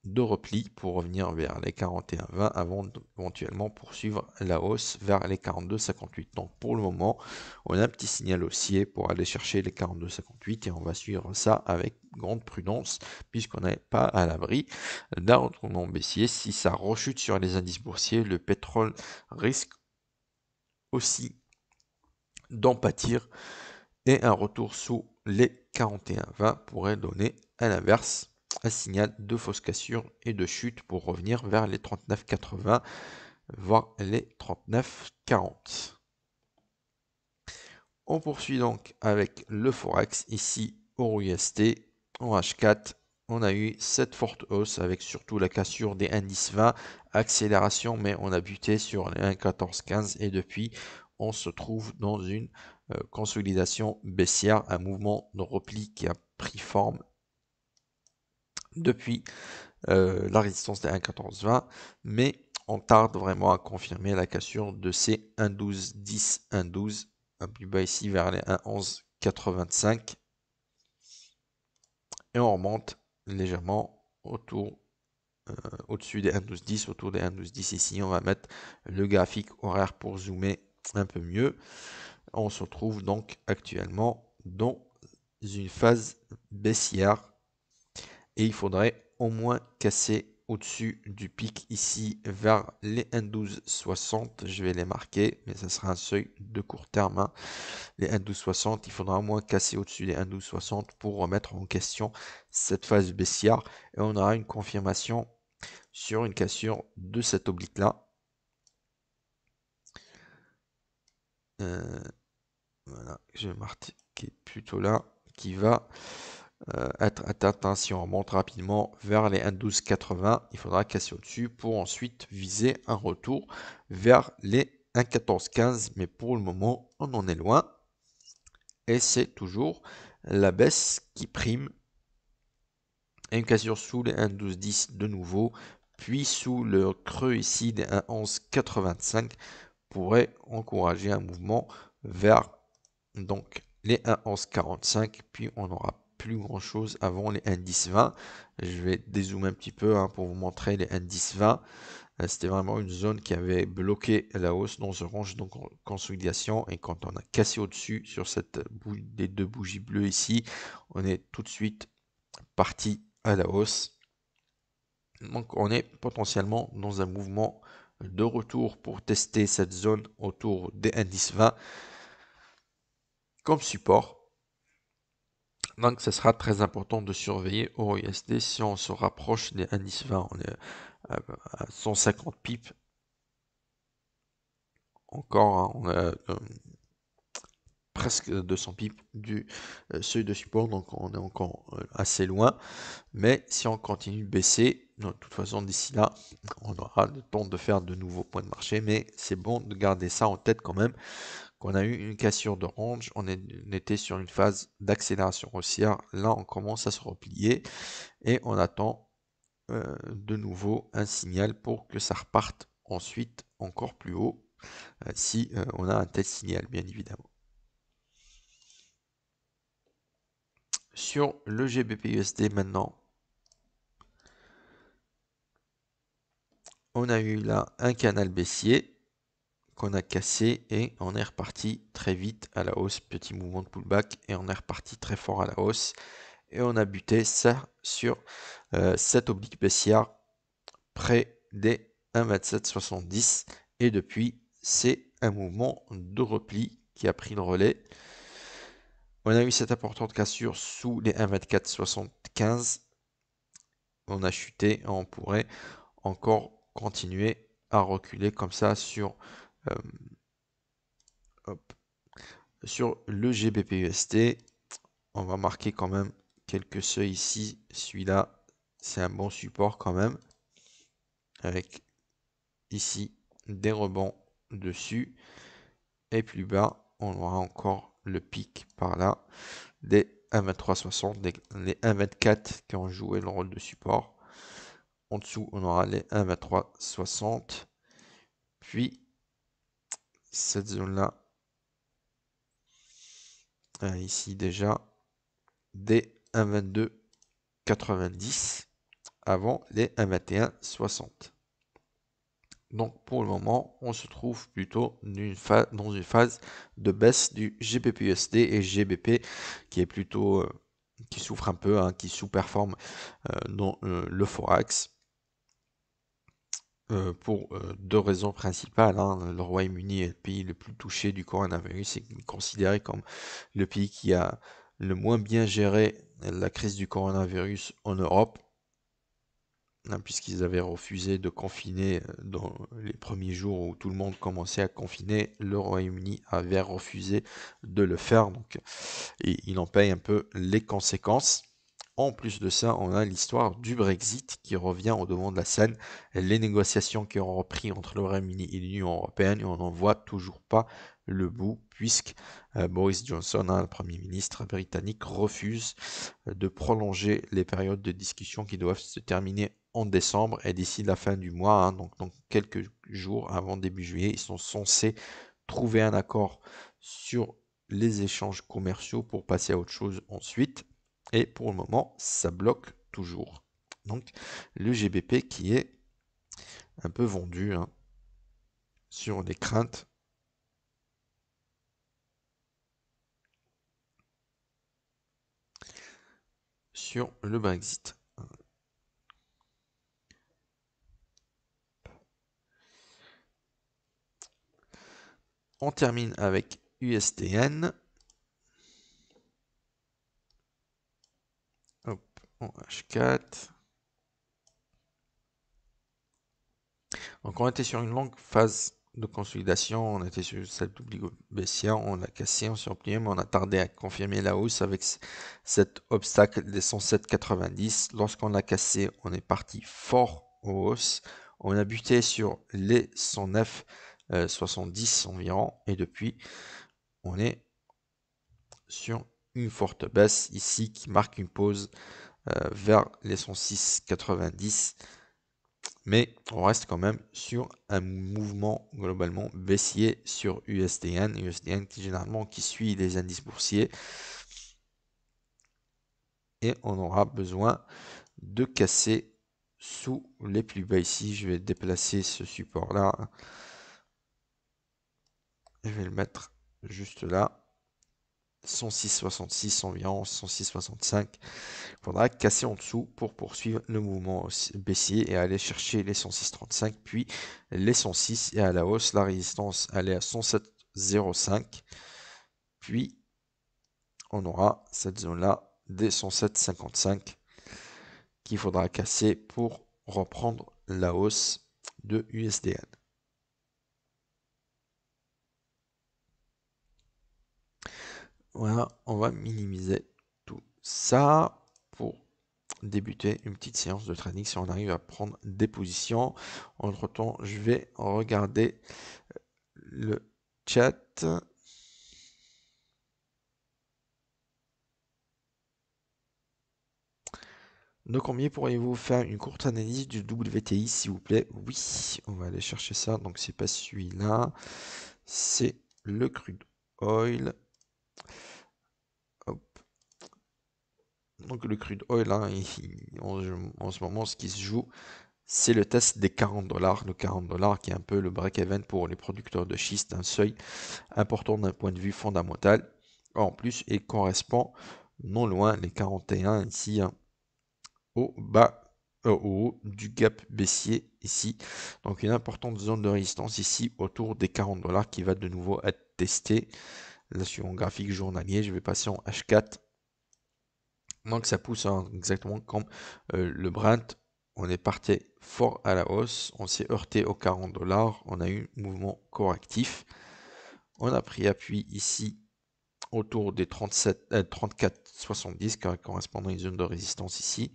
Speaker 1: de repli pour revenir vers les 41,20 avant éventuellement poursuivre la hausse vers les 42,58. Donc pour le moment, on a un petit signal haussier pour aller chercher les 42 58 et on va suivre ça avec grande prudence puisqu'on n'est pas à l'abri d'un retournement baissier. Si ça rechute sur les indices boursiers, le pétrole risque aussi d'en pâtir et un retour sous les 41,20 pourrait donner à l'inverse un signal de fausse cassure et de chute pour revenir vers les 39,80 voire les 39,40. On poursuit donc avec le Forex ici au usd en H4. On a eu cette forte hausse avec surtout la cassure des indices 20, accélération, mais on a buté sur les 1,14,15 et depuis on se trouve dans une euh, consolidation baissière, un mouvement de repli qui a pris forme depuis euh, la résistance des 1,1420, mais on tarde vraiment à confirmer la cassure de ces 1,1210 1,12, un plus bas ici vers les 1,1185. Et on remonte légèrement autour, euh, au-dessus des 1,1210 10, autour des 1,1210 10 ici. On va mettre le graphique horaire pour zoomer un peu mieux on se retrouve donc actuellement dans une phase baissière et il faudrait au moins casser au-dessus du pic ici vers les 1,1260. Je vais les marquer, mais ça sera un seuil de court terme. Hein. Les 1,1260, il faudra au moins casser au-dessus des 1,1260 pour remettre en question cette phase baissière et on aura une confirmation sur une cassure de cet oblique là. Euh, voilà, j'ai marquer qui est plutôt là, qui va euh, être atteinte. Hein. si on remonte rapidement vers les 1,1280, il faudra casser au-dessus pour ensuite viser un retour vers les 1,1415. Mais pour le moment, on en est loin. Et c'est toujours la baisse qui prime. Et une cassure sous les 1,1210 de nouveau, puis sous le creux ici des 1,1185 pourrait encourager un mouvement vers donc les 1 puis on n'aura plus grand chose avant les indices 20. Je vais dézoomer un petit peu hein, pour vous montrer les indices euh, 20. C'était vraiment une zone qui avait bloqué la hausse dans ce range de consolidation. Et quand on a cassé au-dessus sur cette boule des deux bougies bleues ici, on est tout de suite parti à la hausse. Donc on est potentiellement dans un mouvement de retour pour tester cette zone autour des indices 20 comme support. Donc, ce sera très important de surveiller au ISD si on se rapproche des 20. on est euh, à 150 pips. Encore, hein, on a euh, presque 200 pips du euh, seuil de support, donc on est encore assez loin. Mais si on continue de baisser, de toute façon, d'ici là, on aura le temps de faire de nouveaux points de marché, mais c'est bon de garder ça en tête quand même. On a eu une cassure de on, on, était sur une phase d'accélération haussière. Là, on commence à se replier et on attend euh, de nouveau un signal pour que ça reparte ensuite encore plus haut euh, si euh, on a un tel signal, bien évidemment. Sur le GBPUSD maintenant, on a eu là un canal baissier qu'on a cassé et on est reparti très vite à la hausse, petit mouvement de pullback et on est reparti très fort à la hausse et on a buté ça sur euh, cette oblique baissière près des 1,2770 et depuis c'est un mouvement de repli qui a pris le relais. On a eu cette importante cassure sous les 1,2475. On a chuté, on pourrait encore continuer à reculer comme ça sur euh, Sur le GBPUST, on va marquer quand même quelques seuils ici. Celui-là, c'est un bon support quand même. Avec ici des rebonds dessus. Et plus bas, on aura encore le pic par là des 1,2360, les 4 qui ont joué le rôle de support. En dessous, on aura les 1,2360. Puis cette zone-là. Euh, ici déjà, des 1,22,90 avant les 1,21,60. Donc pour le moment, on se trouve plutôt dans une phase de baisse du GBPUSD et GBP qui est plutôt euh, qui souffre un peu, hein, qui sous-performe euh, dans le Forex. Euh, pour, euh, deux raisons principales, hein. Le Royaume-Uni est le pays le plus touché du coronavirus et considéré comme le pays qui a le moins bien géré la crise du coronavirus en Europe hein, puisqu'ils avaient refusé de confiner, euh, dans les premiers jours où tout le monde commençait à confiner, le Royaume-Uni avait refusé de le faire donc et il en paye un peu les conséquences. En plus de ça, on a l'histoire du Brexit qui revient au devant de la scène, les négociations qui ont repris entre le Royaume-Uni et l'Union européenne, et on n'en voit toujours pas le bout, puisque euh, Boris Johnson, hein, le Premier ministre britannique, refuse euh, de prolonger les périodes de discussion qui doivent se terminer en décembre et d'ici la fin du mois, hein, donc, donc quelques jours avant début juillet, ils sont censés trouver un accord sur les échanges commerciaux pour passer à autre chose ensuite et pour le moment ça bloque toujours. Donc le GBP qui est un peu vendu hein, sur des craintes sur le Brexit. On termine avec USTN H4. Donc on était sur une longue phase de consolidation, on était sur cette double baissière, on a cassé, on s'est mais on a tardé à confirmer la hausse avec cet obstacle des 107,90. Lorsqu'on a cassé, on est parti fort aux hausse. On a buté sur les 109,70 euh, environ et depuis, on est sur une forte baisse ici qui marque une pause euh, vers les 106,90. Mais on reste quand même sur un mouvement globalement baissier sur USDN. USDN qui généralement qui suit les indices boursiers. Et on aura besoin de casser sous les plus bas ici. Je vais déplacer ce support là. Je vais le mettre juste là. 106,66, environ, 106,65. Il faudra casser en dessous pour poursuivre le mouvement baissier et aller chercher les 106,35 puis les 106 et à la hausse la résistance allait à 107,05 puis on aura cette zone là des 107,55 qu'il faudra casser pour reprendre la hausse de USDN. Voilà, on va minimiser tout ça pour débuter une petite séance de trading si on arrive à prendre des positions. Entre temps, je vais regarder le chat. De combien pourriez-vous faire une courte analyse du WTI, s'il vous plaît Oui, on va aller chercher ça. Donc, c'est pas celui-là. C'est le crude oil. Donc le crude oil, hein, en, ce moment, ce qui se joue, c'est le test des 40 dollars. Le 40 dollars qui est un peu le break-even pour les producteurs de schiste, un seuil important d'un point de vue fondamental. En plus, il correspond non loin, les 41 ici, hein, au bas euh, au haut du gap baissier ici. Donc une importante zone de résistance ici autour des 40 dollars qui va de nouveau être testée. Là, sur graphique journalier, je vais passer en H4. Donc ça pousse hein, exactement comme euh, le Brent. On est parti fort à la hausse, on s'est heurté aux 40 dollars, on a eu un mouvement correctif. On a pris appui ici autour des 37, euh, 34,70 correspondant à une zone de résistance ici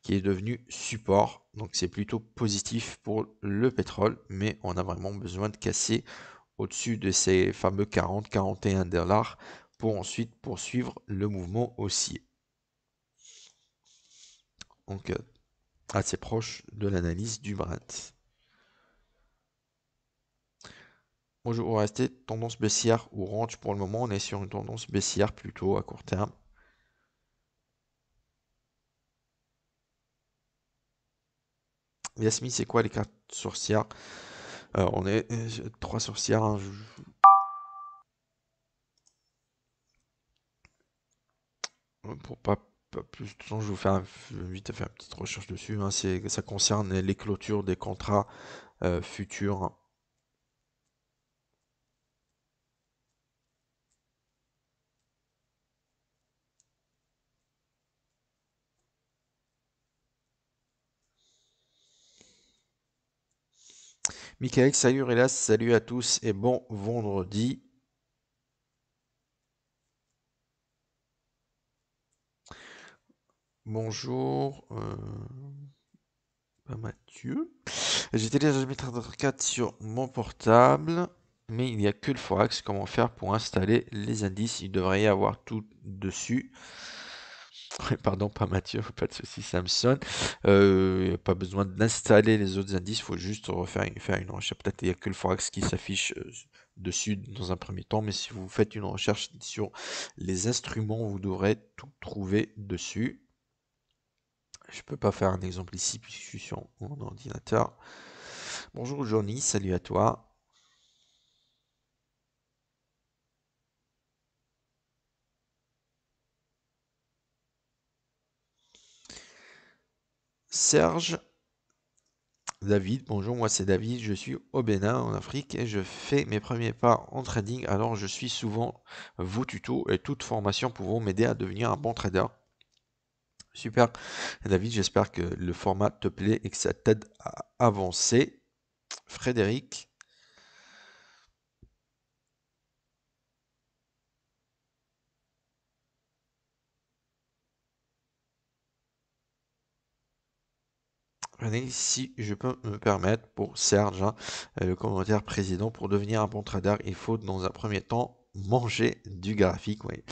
Speaker 1: qui est devenue support. Donc c'est plutôt positif pour le pétrole, mais on a vraiment besoin de casser au-dessus de ces fameux 40-41 dollars pour ensuite poursuivre le mouvement haussier. Donc euh, assez proche de l'analyse du Brent. Bonjour, rester tendance baissière ou range pour le moment. On est sur une tendance baissière plutôt à court terme. yasmin c'est quoi les cartes sorcières on est euh, trois sorcières hein, Pour pas, plus de temps, je vous fais un, vite faire une petite recherche dessus. Hein. ça concerne les clôtures des contrats euh, futurs hein. Michael Rélas, salut à tous et bon vendredi. Bonjour. Euh, Mathieu. J'ai téléchargé Trader 4 sur mon portable, mais il n'y a que le Forex. Comment faire pour installer les indices Il devrait y avoir tout dessus. pardon, pas Mathieu, pas de souci, Samson. Euh, a pas besoin d'installer les autres indices, il faut juste refaire faire une recherche. Peut-être il n'y a que le forex qui s'affiche euh, dessus dans un premier temps, mais si vous faites une recherche sur les instruments, vous devrez tout trouver dessus. Je peux pas faire un exemple ici puisque je suis sur mon ordinateur. Bonjour Johnny, salut à toi. Serge. David, bonjour, moi c'est David, je suis au Bénin en Afrique et je fais mes premiers pas en trading, alors je suis souvent vous tutos et toute formation pouvant m'aider à devenir un bon trader. Super, David, j'espère que le format te plaît et que ça t'aide à avancer. Frédéric, Allez, si je peux me permettre, pour Serge, hein, euh, le commentaire président, pour devenir un bon trader, il faut dans un premier temps manger du graphique. Il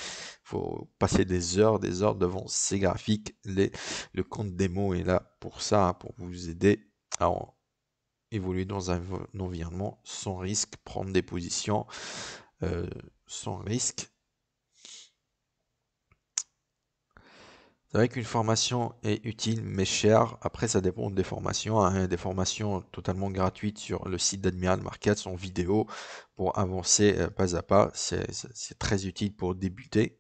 Speaker 1: faut passer des heures, des heures devant ces graphiques. Les, le compte démo est là pour ça, hein, pour vous aider à évoluer dans un environnement sans risque, prendre des positions euh, sans risque C'est vrai qu'une formation est utile mais chère. Après, ça dépend des formations. Hein. des formations totalement gratuites sur le site d'Admiral Market, sont vidéo pour avancer euh, pas à pas. C'est très utile pour débuter.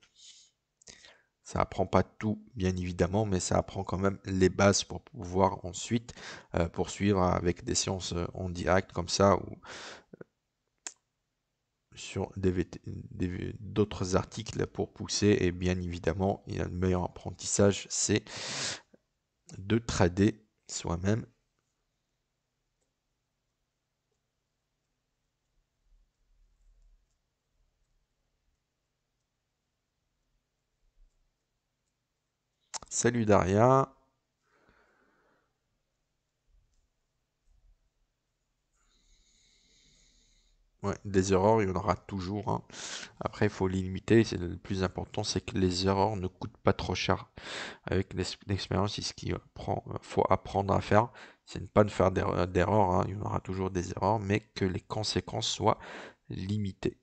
Speaker 1: Ça apprend pas tout, bien évidemment, mais ça apprend quand même les bases pour pouvoir ensuite euh, poursuivre avec des séances euh, en direct comme ça, ou sur d'autres articles pour pousser et bien évidemment il y a le meilleur apprentissage c'est de trader soi-même Salut Daria des erreurs, il y en aura toujours. Hein. Après, il faut les limiter. C'est le plus important, c'est que les erreurs ne coûtent pas trop cher. Avec l'expérience, c'est ce qu'il euh, faut apprendre à faire. C'est ne pas de faire d'erreurs. Hein, il y en aura toujours des erreurs, mais que les conséquences soient limitées.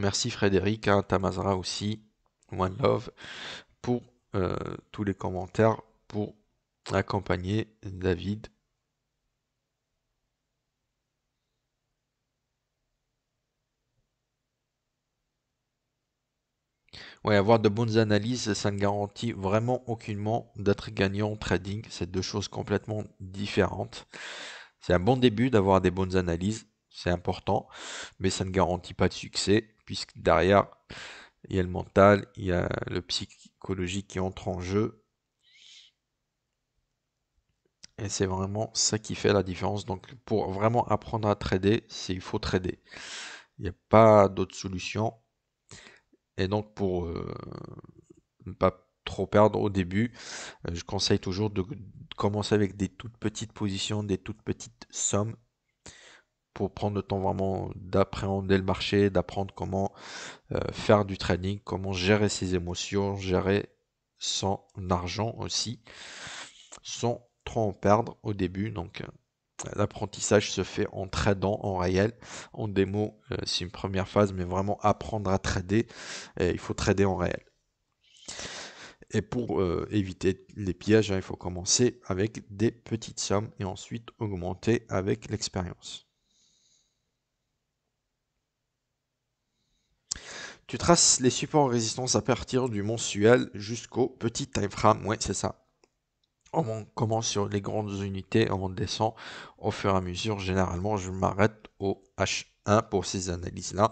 Speaker 1: Merci Frédéric, à hein, Tamazra aussi, One Love, pour euh, tous les commentaires, pour accompagner David. Oui, avoir de bonnes analyses, ça ne garantit vraiment aucunement d'être gagnant en trading. C'est deux choses complètement différentes. C'est un bon début d'avoir des bonnes analyses, c'est important, mais ça ne garantit pas de succès puisque derrière, il y a le mental, il y a le psychologique qui entre en jeu. Et c'est vraiment ça qui fait la différence. Donc pour vraiment apprendre à trader, c'est il faut trader. Il n'y a pas d'autre solution. Et donc pour euh, ne pas trop perdre au début, euh, je conseille toujours de commencer avec des toutes petites positions, des toutes petites sommes pour prendre le temps vraiment d'appréhender le marché, d'apprendre comment euh, faire du trading, comment gérer ses émotions, gérer son argent aussi, sans trop en perdre au début. Donc euh, l'apprentissage se fait en tradant en réel. En démo, euh, c'est une première phase, mais vraiment apprendre à trader, il faut trader en réel. Et pour éviter les pièges, hein, il faut commencer avec des petites sommes et ensuite augmenter avec l'expérience. Tu traces les supports résistance à partir du mensuel jusqu'au petit timeframe. Ouais, c'est ça. On commence sur les grandes unités, on descend au fur et à mesure. Généralement, je m'arrête au H1 pour ces analyses-là.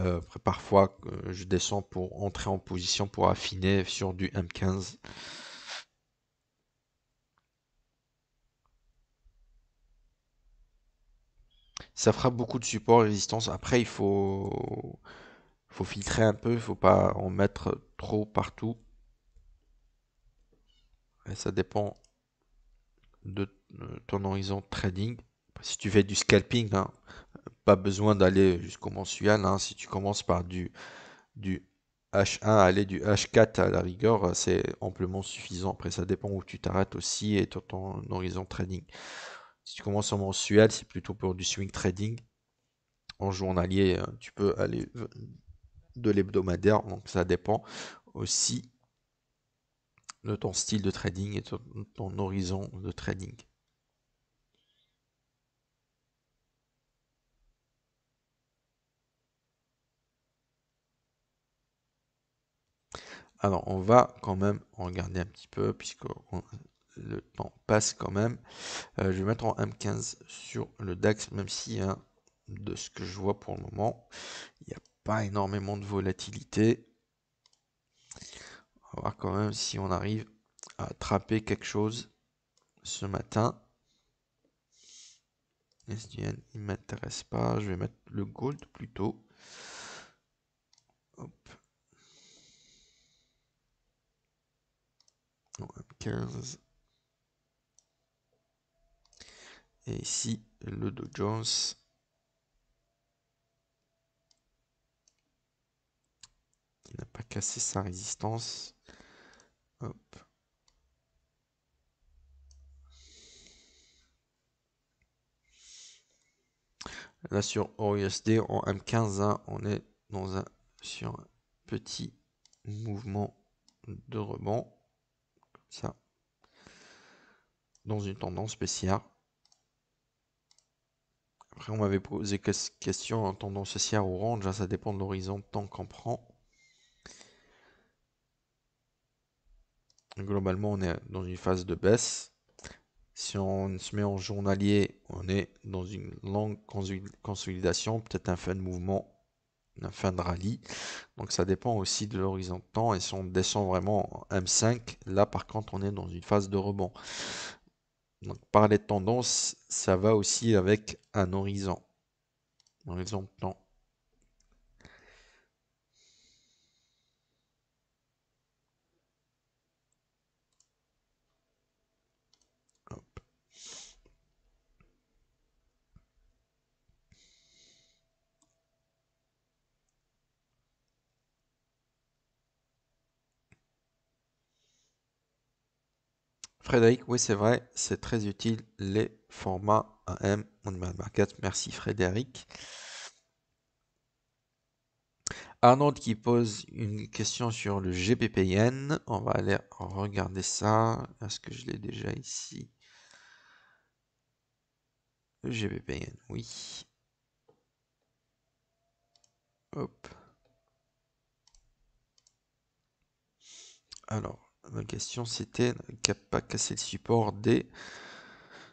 Speaker 1: Euh, parfois, euh, je descends pour entrer en position pour affiner sur du M15. Ça fera beaucoup de support et résistance. Après, il faut faut filtrer un peu, faut pas en mettre trop partout. Et ça dépend de euh, ton horizon trading. Si tu fais du scalping, hein, pas besoin d'aller jusqu'au mensuel. Hein. Si tu commences par du, du H1, aller du H4 à la rigueur, c'est amplement suffisant. Après, ça dépend où tu t'arrêtes aussi et ton horizon trading. Si tu commences en mensuel, c'est plutôt pour du swing trading. En journalier, hein, tu peux aller de l'hebdomadaire. Donc ça dépend aussi de ton style de trading et ton horizon de trading. Alors on va quand même regarder un petit peu puisque le temps passe quand même. Euh, je vais mettre en M15 sur le DAX même si un hein, de ce que je vois pour le moment, il n'y a pas énormément de volatilité. On va voir quand même si on arrive à attraper quelque chose ce matin. SDN, il m'intéresse pas. Je vais mettre le gold plutôt. Hop. 15. Et ici, le Dow Jones. n'a pas cassé sa résistance. Hop. Là sur OUSD en m 15 hein, on est dans un, sur un petit mouvement de rebond. Comme ça. Dans une tendance spéciale. Après, on m'avait posé question en hein, tendance spéciale orange. Hein, ça dépend de l'horizon tant temps qu'on prend. Globalement, on est dans une phase de baisse. Si on se met en journalier, on est dans une longue consolidation, peut-être un fin de mouvement, un fin de rallye. Donc ça dépend aussi de l'horizon de temps. Et si on descend vraiment M5, là par contre, on est dans une phase de rebond. Donc parler de tendance, ça va aussi avec un horizon. Horizon de temps. Frédéric, oui, c'est vrai, c'est très utile les formats AM on market. Merci Frédéric. arnaud qui pose une question sur le GPPN, On va aller regarder ça. Est-ce que je l'ai déjà ici Le GPPN, oui. Hop. Alors, Ma question c'était cap pas casser le support des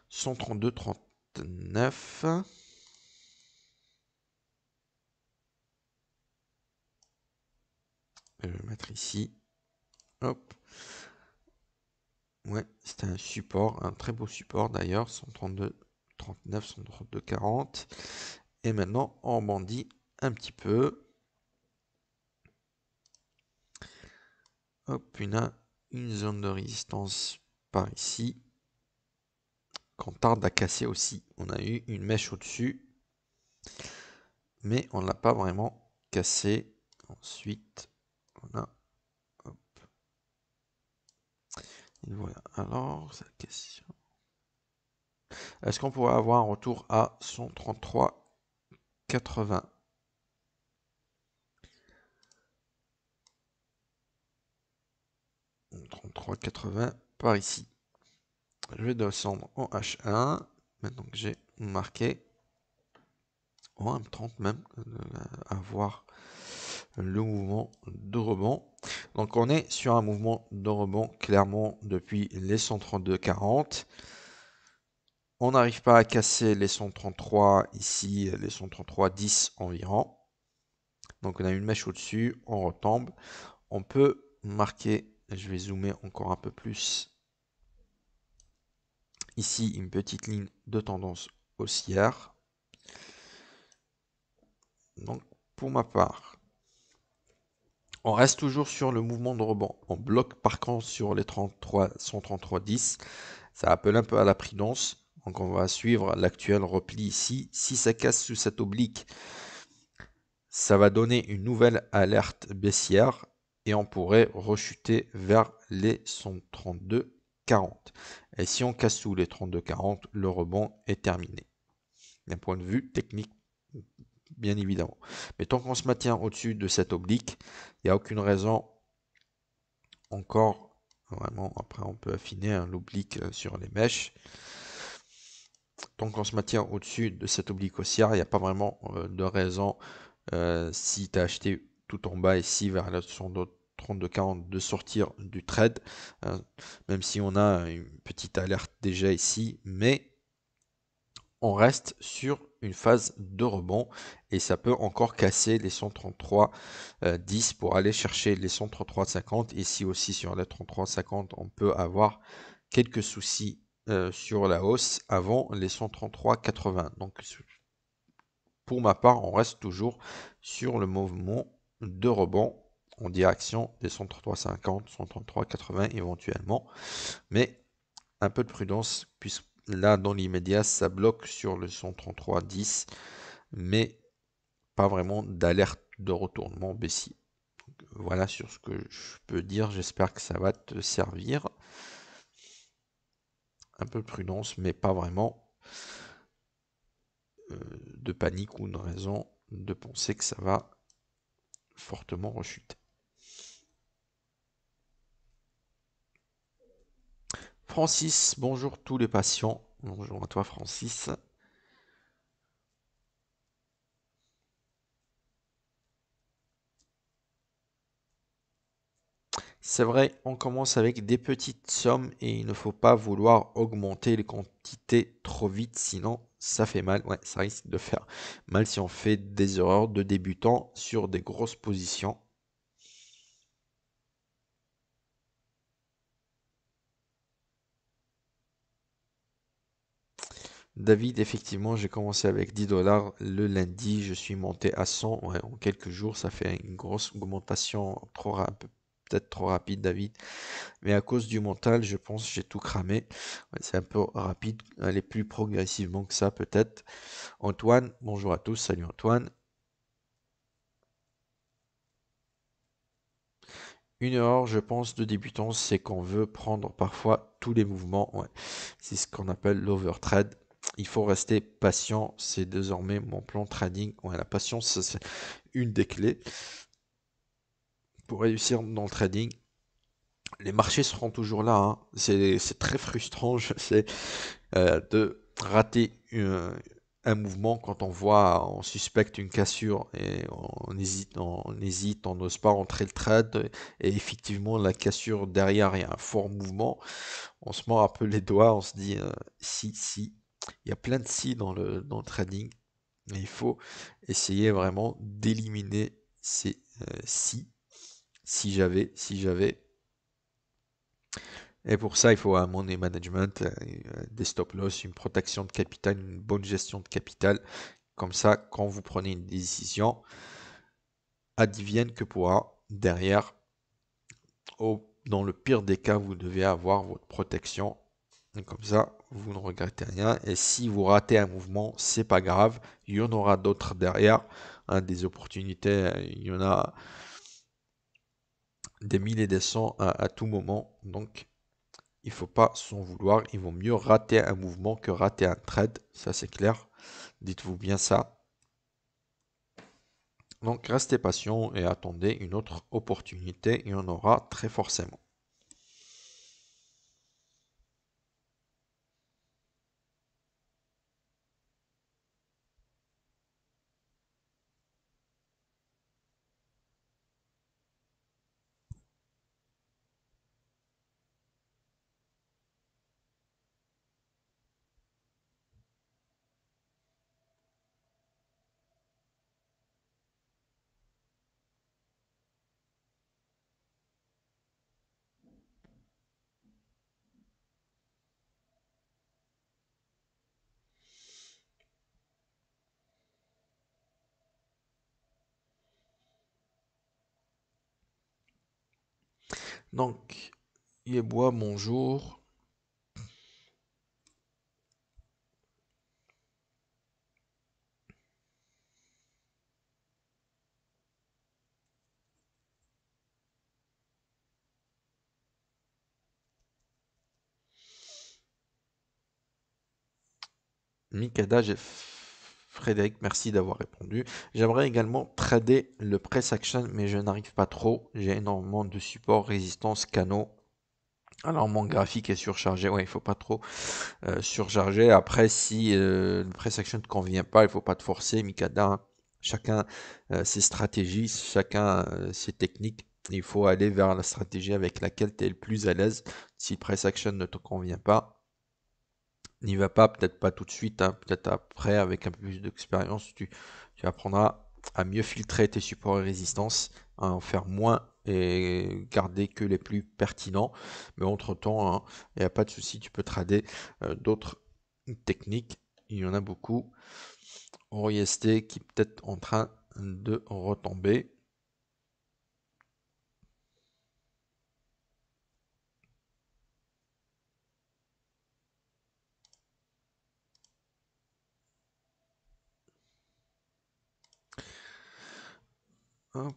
Speaker 1: 132 39. Je vais le mettre ici. Hop. Ouais, c'était un support, un très beau support d'ailleurs, 132 39, 132 40. Et maintenant, on rebondit un petit peu. Hop, une une zone de résistance par ici, qu'on tarde à casser aussi. On a eu une mèche au-dessus, mais on n'a l'a pas vraiment cassé Ensuite, on a... voilà, alors, question... Est-ce qu'on pourrait avoir un retour à 133,80 33,80 par ici. Je vais descendre en H1, maintenant que j'ai marqué, en 30 même, euh, avoir le mouvement de rebond. Donc on est sur un mouvement de rebond clairement depuis les 132,40. On n'arrive pas à casser les 133 ici, les 133,10 environ. Donc on a une mèche au-dessus, on retombe. On peut marquer je vais zoomer encore un peu plus. Ici, une petite ligne de tendance haussière. Donc, pour ma part, on reste toujours sur le mouvement de rebond. On bloque par contre sur les 33, 133,10. Ça appelle un peu à la prudence. Donc on va suivre l'actuel repli ici. Si ça casse sous cette oblique, ça va donner une nouvelle alerte baissière on pourrait rechuter vers les 132,40. Et si on casse sous les 32 le rebond est terminé. D'un point de vue technique, bien évidemment. Mais tant qu'on se maintient au-dessus de cette oblique, il n'y a aucune raison encore. Vraiment, après on peut affiner hein, l'oblique euh, sur les mèches. Tant qu'on se maintient au-dessus de cette oblique haussière, il n'y a pas vraiment euh, de raison euh, si tu as acheté tout en bas ici vers la sonde de 40 de sortir du trade, hein, même si on a une petite alerte déjà ici, mais on reste sur une phase de rebond et ça peut encore casser les 133 10 euh, pour aller chercher les 133 50 ici aussi sur la 33 50 on peut avoir quelques soucis euh, sur la hausse avant les 133 80 donc pour ma part on reste toujours sur le mouvement de rebond en direction des 133,50, 133,80 éventuellement. Mais un peu de prudence, puisque là, dans l'immédiat, ça bloque sur le 133,10, mais pas vraiment d'alerte de retournement baissier. voilà sur ce que je peux dire. J'espère que ça va te servir. Un peu de prudence, mais pas vraiment euh, de panique ou une raison de penser que ça va fortement rechute Francis, bonjour tous les patients. Bonjour à toi Francis. C'est vrai, on commence avec des petites sommes et il ne faut pas vouloir augmenter les quantités trop vite, sinon ça fait mal, ouais, ça risque de faire mal si on fait des erreurs de débutant sur des grosses positions. David, effectivement, j'ai commencé avec 10 dollars le lundi, je suis monté à 100 ouais, en quelques jours, ça fait une grosse augmentation trop, rapide trop rapide, David. Mais à cause du mental, je pense j'ai tout cramé. C'est un peu rapide. Aller plus progressivement que ça, peut-être. Antoine, bonjour à tous. Salut Antoine. Une heure je pense, de débutant, c'est qu'on veut prendre parfois tous les mouvements. C'est ce qu'on appelle l'overtrade. Il faut rester patient. C'est désormais mon plan trading. Ouais, la patience, c'est une des clés réussir dans le trading, les marchés seront toujours là. Hein. C'est très frustrant, je sais, euh, de rater euh, un mouvement quand on voit, on suspecte une cassure et on, hésite, on, hésite, on n'ose pas rentrer le trade. Et effectivement, la cassure derrière, il y a un fort mouvement. On se mord un peu les doigts, on se dit euh, si, si. Il y a plein de si dans le, dans le trading. mais il faut essayer vraiment d'éliminer ces si si j'avais, si j'avais. Et pour ça, il faut un money management, euh, des stop loss, une protection de capital, une bonne gestion de capital. Comme ça, quand vous prenez une décision, advienne que pourra, derrière, dans le pire des cas, vous devez avoir votre protection. comme ça, vous ne regrettez rien. Et si vous ratez un mouvement, c'est pas grave. Il y en aura d'autres derrière. des opportunités, euh, il y en a des 1000 et des cents à, tout moment. Donc, il faut pas s'en vouloir. Il vaut mieux rater un mouvement que rater un trade. Ça, c'est clair. Dites-vous bien ça. Donc, restez patient et attendez une autre opportunité. Il y en aura très forcément. Donc, Yebois, bonjour. Mikada j'ai. Frédéric, merci d'avoir répondu. J'aimerais également trader le press action, mais je n'arrive pas trop. J'ai énormément de support, résistance, canaux. Alors mon graphique est surchargé, ouais, il faut pas trop euh, surcharger. Après, si euh, le press action ne convient pas, il faut pas te forcer, Mikada. Chacun euh, ses stratégies, chacun ses techniques. Il faut aller vers la stratégie avec laquelle tu es le plus à l'aise. Si le press action ne te convient pas, n'y va pas, peut-être pas tout de suite, hein, peut-être après, avec un peu plus d'expérience, tu, apprendras à mieux filtrer tes supports et résistances, à en faire moins et garder que les plus pertinents. Mais entre-temps, hein, il n'y a pas de souci, tu peux trader euh, d'autres techniques. Il y en a beaucoup. RST qui est peut-être en train de retomber. up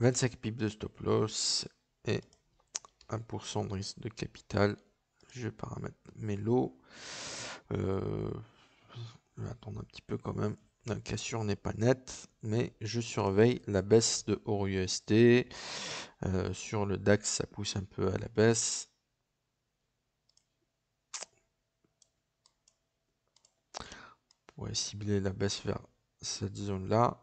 Speaker 1: 25 pips de stop loss et 1% de risque de capital. Je paramètre mes lots. Euh, je vais attendre un petit peu quand même. La cassure n'est pas nette, mais je surveille la baisse de ORUST. E euh, sur le DAX, ça pousse un peu à la baisse. On pourrait cibler la baisse vers cette zone-là.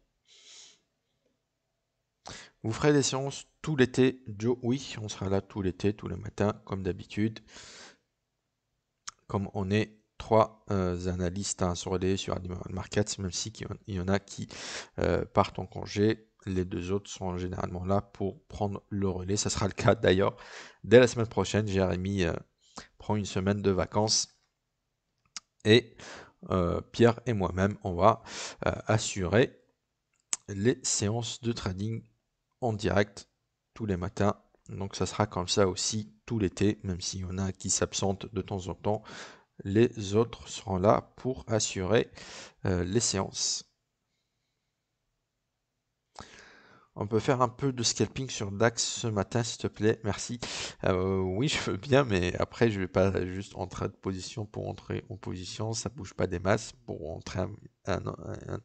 Speaker 1: Vous ferez des séances tout l'été, Joe. Oui, on sera là tout l'été, tous les matins, comme d'habitude. Comme on est trois euh, analystes hein, sur les sur Animal Markets, même si y en a qui euh, partent en congé. Les deux autres sont généralement là pour prendre le relais. Ça sera le cas d'ailleurs dès la semaine prochaine. Jérémy euh, prend une semaine de vacances. Et Pierre et moi-même, on va assurer les séances de trading direct tous les matins. Donc ça sera comme ça aussi tout l'été, même s'il y en a qui s'absentent de temps en temps. Les autres seront là pour assurer euh, les séances. On peut faire un peu de scalping sur DAX ce matin, s'il te plaît. Merci. Euh, oui, je veux bien, mais après, je vais pas juste entrer de position pour entrer en position. Ça bouge pas des masses. Pour entrer un,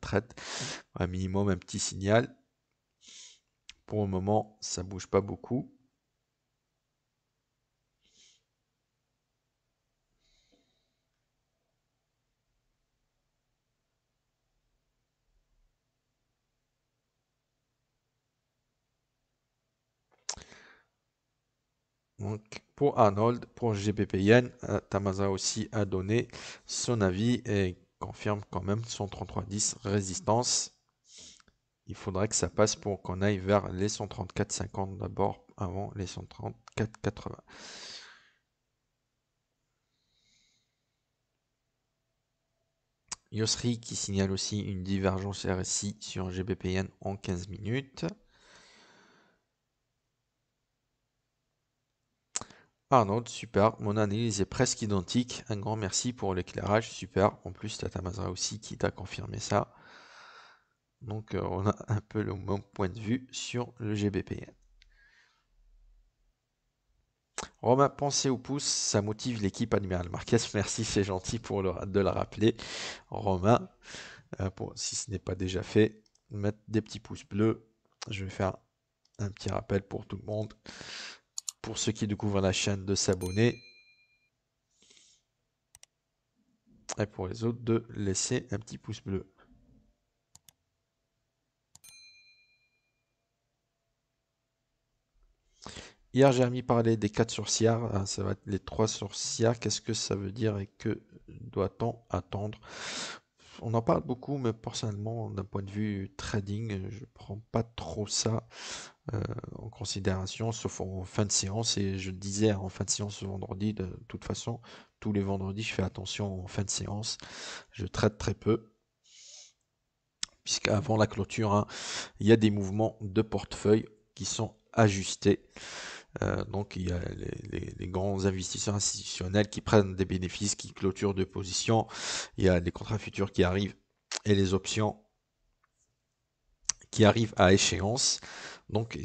Speaker 1: trade, un minimum, un petit signal. Pour le moment, ça ne bouge pas beaucoup. Donc, pour Arnold, pour GBPN, euh, Tamaza aussi a donné son avis et confirme quand même son 3310 résistance il faudrait que ça passe pour qu'on aille vers les 134,50 d'abord avant les 134,80. Yosri qui signale aussi une divergence RSI sur GBPN en 15 minutes. Arnaud, super, mon analyse est presque identique. Un grand merci pour l'éclairage, super. En plus, Tatamazra aussi qui t'a confirmé ça. Donc euh, on a un peu le même point de vue sur le GBPN. Romain, pensez au pouce, ça motive l'équipe Admiral Marquez. Merci, c'est gentil pour de le rappeler. Romain, euh, si ce n'est pas déjà fait, mettre des petits pouces bleus. Je vais faire un petit rappel pour tout le monde. Pour ceux qui découvrent la chaîne, de s'abonner. Et pour les autres, de laisser un petit pouce bleu. Hier, j'ai Jérémy parler des quatre sorcières ah, Ça va être les trois sorcières Qu'est-ce que ça veut dire et que doit-on attendre on en parle beaucoup, mais personnellement, d'un point de vue trading, je ne prends pas trop ça euh, en considération, sauf en fin de séance. Et je disais en fin de séance ce vendredi, de toute façon, tous les vendredis, je fais attention en fin de séance. Je traite très peu. Puisqu'avant la clôture, hein, il y a des mouvements de portefeuille qui sont ajustés. Euh, donc il y a les, grands investisseurs institutionnels qui prennent des bénéfices, qui clôturent de positions, il y a les contrats futurs qui arrivent et les options qui arrivent à échéance. Donc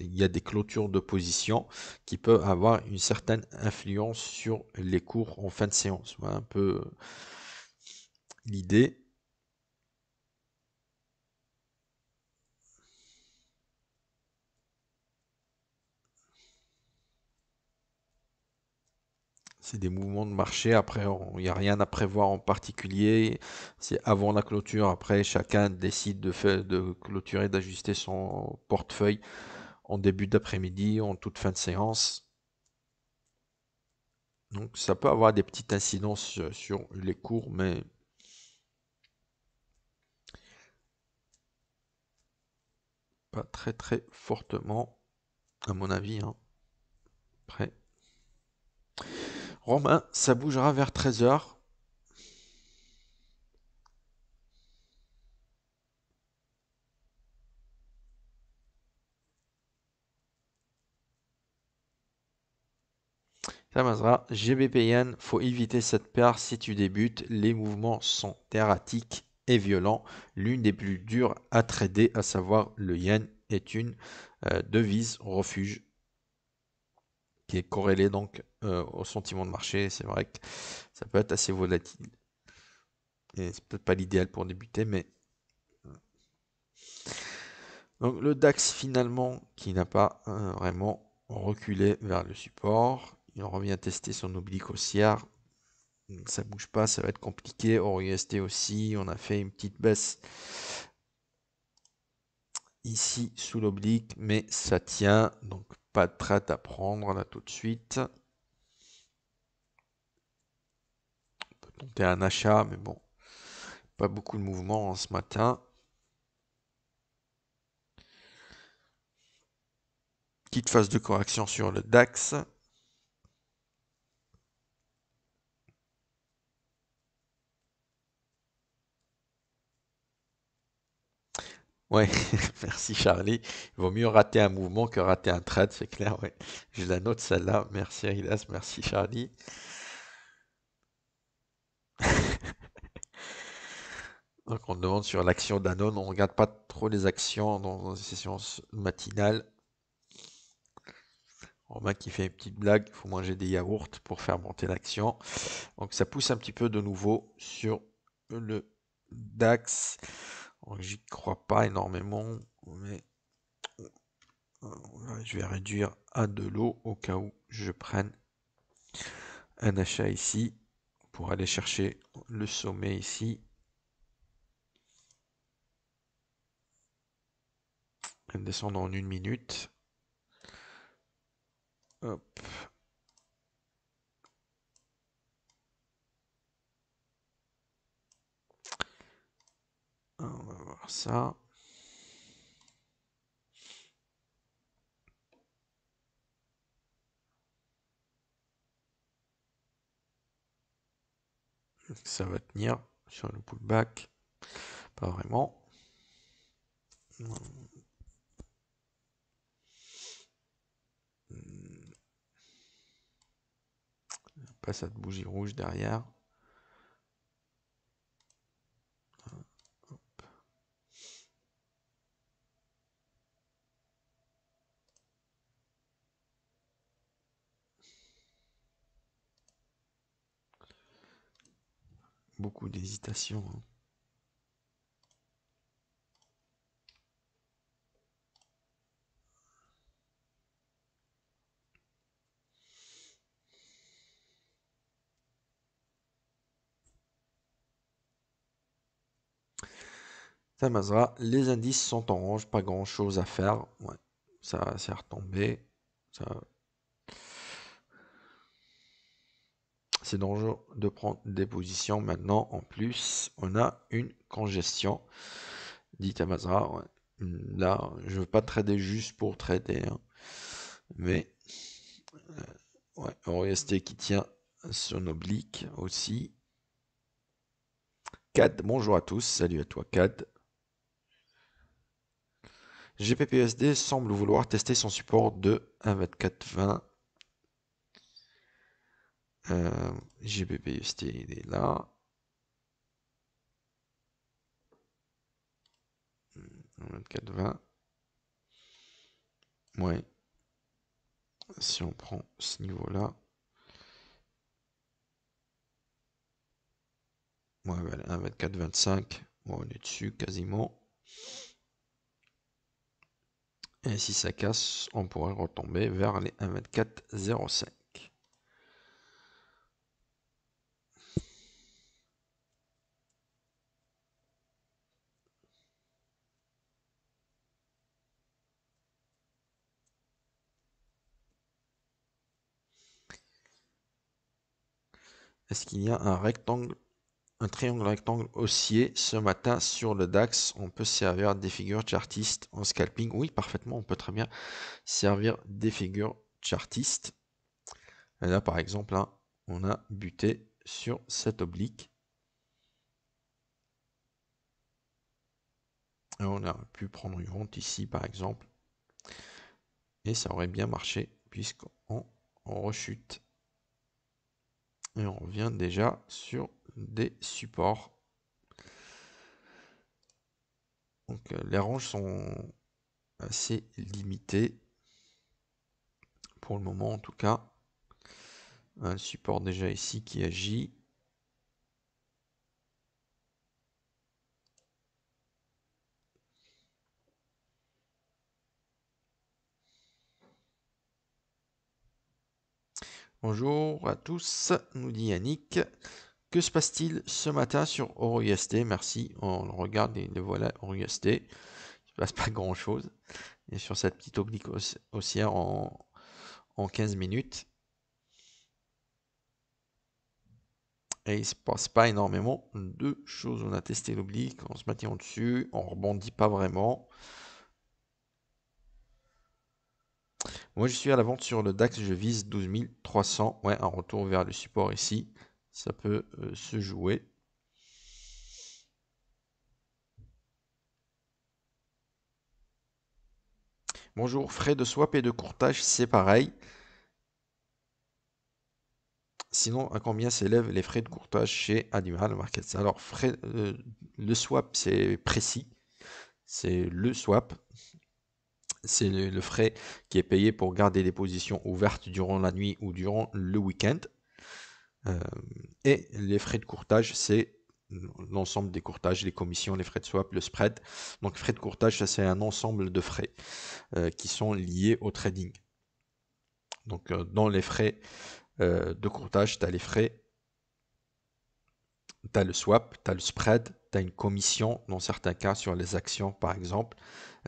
Speaker 1: il y a des clôtures de positions qui peuvent avoir une certaine influence sur les cours en fin de séance. Voilà un peu l'idée. c'est des mouvements de marché. Après, il n'y a rien à prévoir en particulier. C'est avant la clôture. Après, chacun décide de, de clôturer, d'ajuster son portefeuille en début d'après-midi, en toute fin de séance. Donc ça peut avoir des petites incidences sur les cours, mais pas très très fortement, à mon avis. Hein. Romain, ça bougera vers 13h. Yen, il faut éviter cette paire si tu débutes. Les mouvements sont erratiques et violents. L'une des plus dures à trader, à savoir le yen, est une euh, devise refuge qui est corrélé donc euh, au sentiment de marché. C'est vrai que ça peut être assez volatile. Et c'est peut-être pas l'idéal pour débuter, mais. Euh. Donc le DAX finalement qui n'a pas euh, vraiment reculé vers le support. Il revient tester son oblique haussière. Ça bouge pas, ça va être compliqué. Au RST aussi, on a fait une petite baisse ici sous l'oblique, mais ça tient, donc pas de traite à prendre là tout de suite. On peut tenter un achat, mais bon, pas beaucoup de mouvement en ce matin. Petite phase de correction sur le DAX. Ouais, merci Charlie. Il vaut mieux rater un mouvement que rater un trade, c'est clair. Ouais. la note celle-là. Merci Rilas, merci Charlie. Donc on demande sur l'action Danone, on ne regarde pas trop les actions dans les séances matinales. Romain qui fait une petite blague, il faut manger des yaourts pour faire monter l'action. Donc ça pousse un petit peu de nouveau sur le DAX. J'y crois pas énormément, mais je vais réduire à de l'eau au cas où je prenne un achat ici pour aller chercher le sommet ici. Et descendre en une minute. ça. Ça va tenir sur le pullback. Pas vraiment. Pas ça de bougie rouge derrière. beaucoup d'hésitation. Hein. Ça les indices sont en orange, pas grand chose à faire. Ouais, ça s'est retombé. Ça C'est dangereux de prendre des positions maintenant. En plus, on a une congestion, dit à Là, je veux pas trader juste pour trader. Hein. Mais, euh, ouais, et qui tient son oblique aussi. CAD, bonjour à tous. Salut à toi, CAD. GPPSD semble vouloir tester son support de 1.24.20 euh, il est là. 24,20. Hum, ouais. Si on prend ce niveau-là. Ouais, 25. Ben, on est dessus quasiment. Et si ça casse, on pourrait retomber vers les m Est-ce qu'il y a un rectangle, un triangle rectangle haussier ce matin sur le DAX On peut servir des figures chartistes en scalping. Oui, parfaitement, on peut très bien servir des figures chartistes. là, par exemple, hein, on a buté sur cette oblique. on a pu prendre une vente ici, par exemple. Et ça aurait bien marché puisqu'on rechute on revient déjà sur des supports. Donc euh, les ranges sont assez limitées pour le moment en tout cas. Un support déjà ici qui agit. Bonjour à tous, nous dit Yannick. Que se passe-t-il ce matin sur OroUST Merci, on le regarde et le voilà, OroUST. Il ne se passe pas grand-chose. Et sur cette petite oblique haussière en, 15 minutes. Et il ne se passe pas énormément de choses. On a testé l'oblique, on se maintient au-dessus, on rebondit pas vraiment. Moi, je suis à la vente sur le DAX, je vise 12 300. Ouais, un retour vers le support ici, ça peut euh, se jouer. Bonjour, frais de swap et de courtage, c'est pareil. Sinon, à combien s'élèvent les frais de courtage chez Animal Markets Alors, frais, euh, le swap, c'est précis. C'est le swap c'est le, frais qui est payé pour garder les positions ouvertes durant la nuit ou durant le week-end. Euh, et les frais de courtage, c'est l'ensemble des courtages, les commissions, les frais de swap, le spread. Donc frais de courtage, ça c'est un ensemble de frais euh, qui sont liés au trading. Donc euh, dans les frais de courtage, tu as les frais tu as le swap, tu as le spread, tu as une commission dans certains cas sur les actions, par exemple.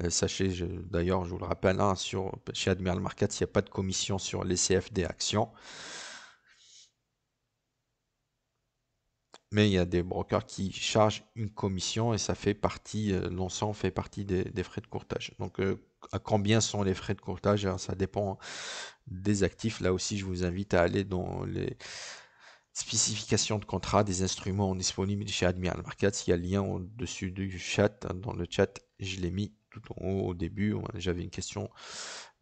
Speaker 1: Euh, sachez, d'ailleurs, je vous le rappelle, hein, sur, chez Admiral Markets, il n'y a pas de commission sur les CFD actions. Mais il y a des brokers qui chargent une commission et ça fait partie, euh, l'ensemble fait partie des, frais de courtage. Donc, euh, à combien sont les frais de courtage hein, Ça dépend hein, des actifs. Là aussi, je vous invite à aller dans les, spécification de contrat des instruments disponibles chez admiral markets Il y a le lien au-dessus du chat, hein, dans le chat, je l'ai mis tout en haut au début. J'avais une question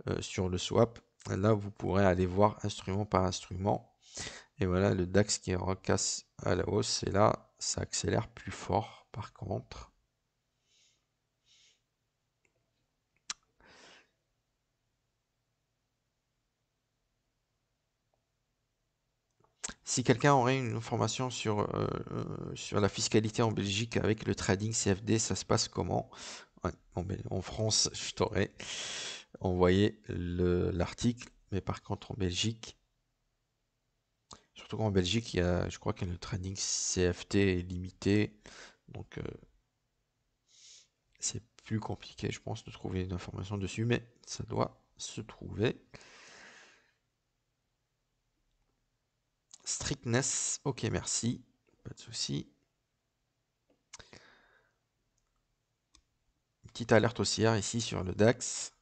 Speaker 1: euh, sur le swap. Là, vous pourrez aller voir instrument par instrument. Et voilà le DAX qui recasse à la hausse. Et là, ça accélère plus fort par contre. Si quelqu'un aurait une information sur, euh, euh, sur la fiscalité en Belgique avec le trading CFD, ça se passe comment en, France, je t'aurais envoyé l'article, mais par contre en Belgique, surtout qu'en Belgique, il y a, je crois que le trading CFT est limité, donc euh, c'est plus compliqué, je pense, de trouver une information dessus, mais ça doit se trouver. Strictness. Ok, merci. Pas de souci. Petite alerte haussière ici sur le DAX.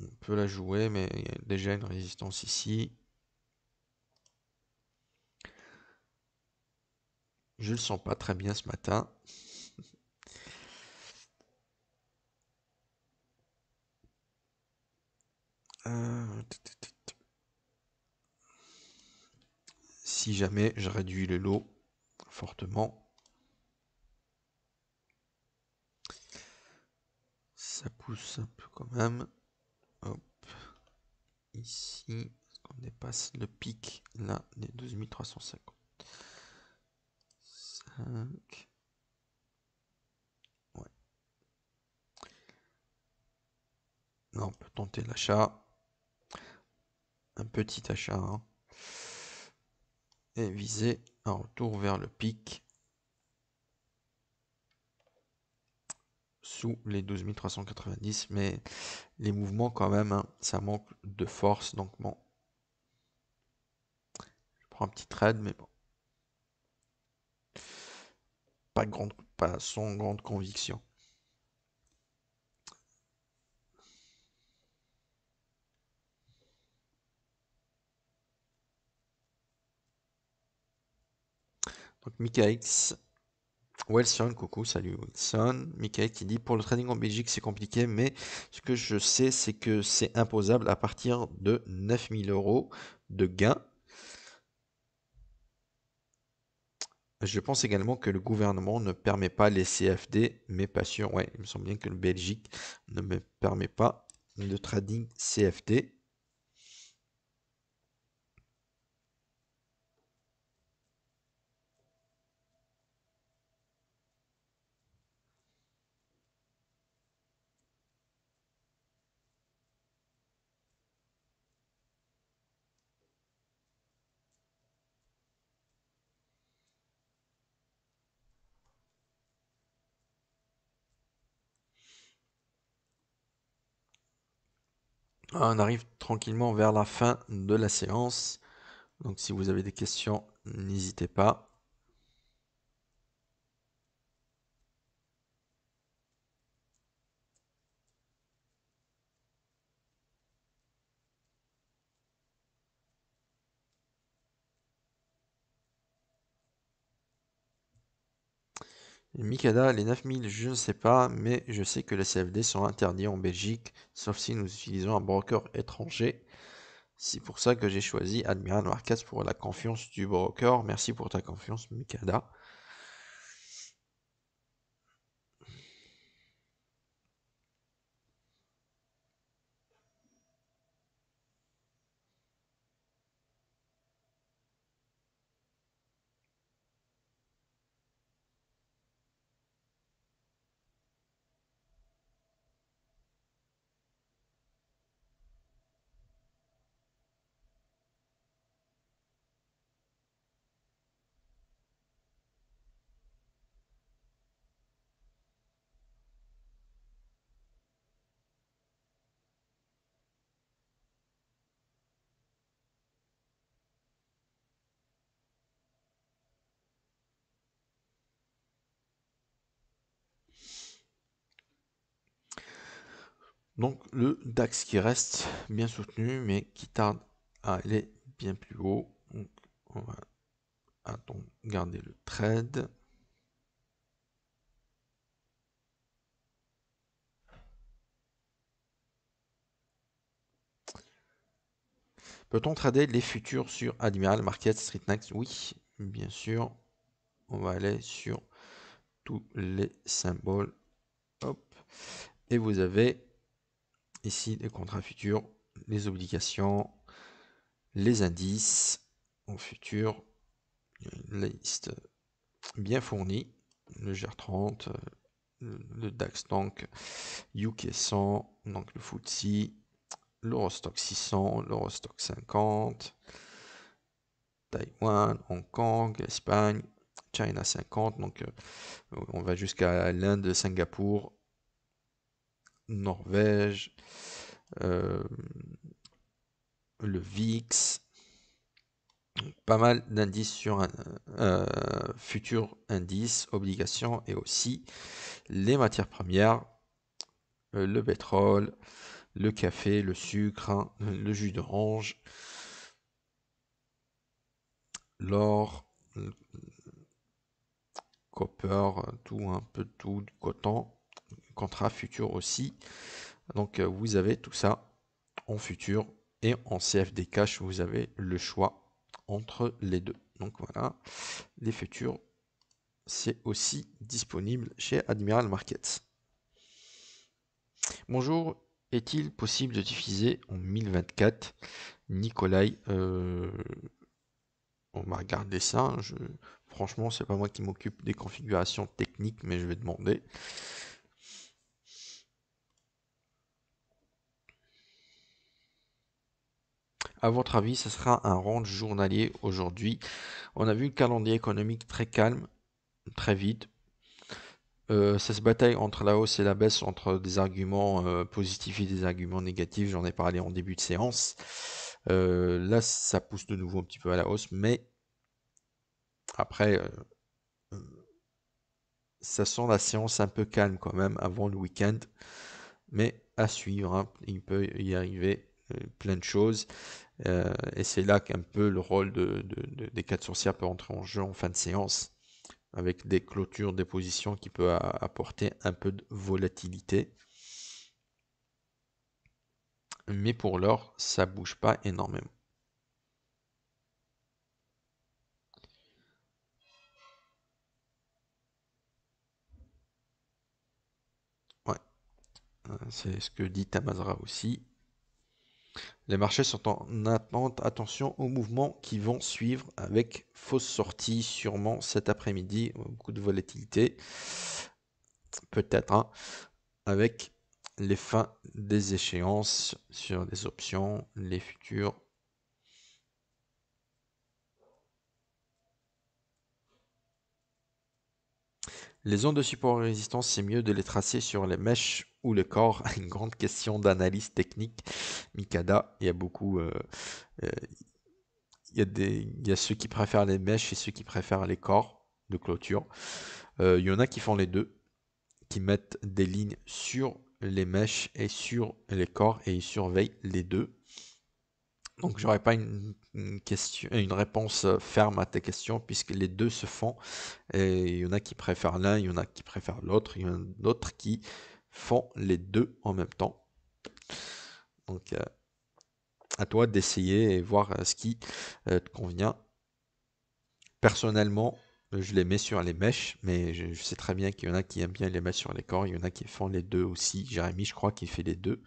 Speaker 1: On peut la jouer, mais il y a déjà une résistance ici. Je le sens pas très bien ce matin. si jamais je réduis le lot fortement, ça pousse un peu quand même. Hop, ici, on dépasse le pic là des 2350. 5. Ouais. on peut tenter l'achat un petit achat hein. et viser un retour vers le pic sous les 12 390 mais les mouvements quand même hein, ça manque de force donc bon je prends un petit trade mais bon pas grande pas sans grande conviction Donc X Wilson, coucou, salut Wilson. Michael qui dit pour le trading en Belgique c'est compliqué, mais ce que je sais c'est que c'est imposable à partir de 9000 euros de gains. Je pense également que le gouvernement ne permet pas les CFD, mais pas sûr. Ouais, il me semble bien que le Belgique ne me permet pas le trading CFD. Ah, on arrive tranquillement vers la fin de la séance. Donc si vous avez des questions, n'hésitez pas. Mikada, les 9000, je ne sais pas, mais je sais que les CFD sont interdits en Belgique, sauf si nous utilisons un broker étranger. C'est pour ça que j'ai choisi Admiral Markets pour la confiance du broker. Merci pour ta confiance, Mikada. Donc le DAX qui reste bien soutenu, mais qui tarde à aller bien plus haut. on va garder le trade. Peut-on trader les futurs sur Admiral Market street Next Oui, bien sûr. On va aller sur tous les symboles. Hop. Et vous avez Ici, les contrats futurs, les obligations, les indices en futur, une liste bien fournie, le GR30, euh, le DAX donc UK 100, donc le FTSE, l'Eurostock 600, l'Eurostock 50, Taïwan, Hong Kong, Espagne, China 50, donc euh, on va jusqu'à l'Inde, Singapour, Norvège, euh, le VIX, pas mal d'indices sur un euh, futur indice, obligations et aussi les matières premières, euh, le pétrole, le café, le sucre, hein, le jus d'orange, l'or, copper, tout, un peu tout, du coton contrat futur aussi. Donc euh, vous avez tout ça en futur et en CFD cash, vous avez le choix entre les deux. Donc voilà, les futurs, c'est aussi disponible chez Admiral Markets. Bonjour, est-il possible de diffuser en 1024 nicolas. Euh, on va regarder ça. Je, franchement, c'est pas moi qui m'occupe des configurations techniques, mais je vais demander. À votre avis, ce sera un range journalier aujourd'hui. On a vu le calendrier économique très calme, très vite. Euh, ça se bataille entre la hausse et la baisse, entre des arguments euh, positifs et des arguments négatifs. J'en ai parlé en début de séance. Euh, là, ça pousse de nouveau un petit peu à la hausse, mais après, ça sent la séance un peu calme quand même avant le week-end. Mais à suivre, hein, il peut y arriver plein de choses. Euh, et c'est là qu'un peu le rôle de, des quatre sorcières peut entrer en jeu en fin de séance, avec des clôtures, des positions qui peuvent apporter un peu de volatilité. Mais pour l'or ça bouge pas énormément. Ouais, euh, c'est ce que dit Tamazra aussi. Les marchés sont en attente. Attention aux mouvements qui vont suivre avec fausse sortie sûrement cet après-midi. Beaucoup de volatilité. Peut-être. Hein, avec les fins des échéances sur les options, les futurs Les zones de support et résistance, c'est mieux de les tracer sur les mèches ou le corps. Une grande question d'analyse technique. Mikada, il y a beaucoup. Euh, euh, il, y a des, ceux qui préfèrent les mèches et ceux qui préfèrent les corps de clôture. Euh, il y en a qui font les deux, qui mettent des lignes sur les mèches et sur les corps et ils surveillent les deux. Donc, j'aurais pas une, réponse euh, ferme à tes questions, puisque les deux se font. Et il y en a qui préfèrent l'un, il y en a qui préfèrent l'autre, il y en a d'autres qui font les deux en même temps. Donc, euh, à toi d'essayer et voir euh, ce qui te convient. Personnellement, je les mets sur les mèches, mais je, sais très bien qu'il y en a qui aiment bien les mettre sur les corps, il y en a qui font les deux aussi. Jérémy, je crois qu'il fait les deux.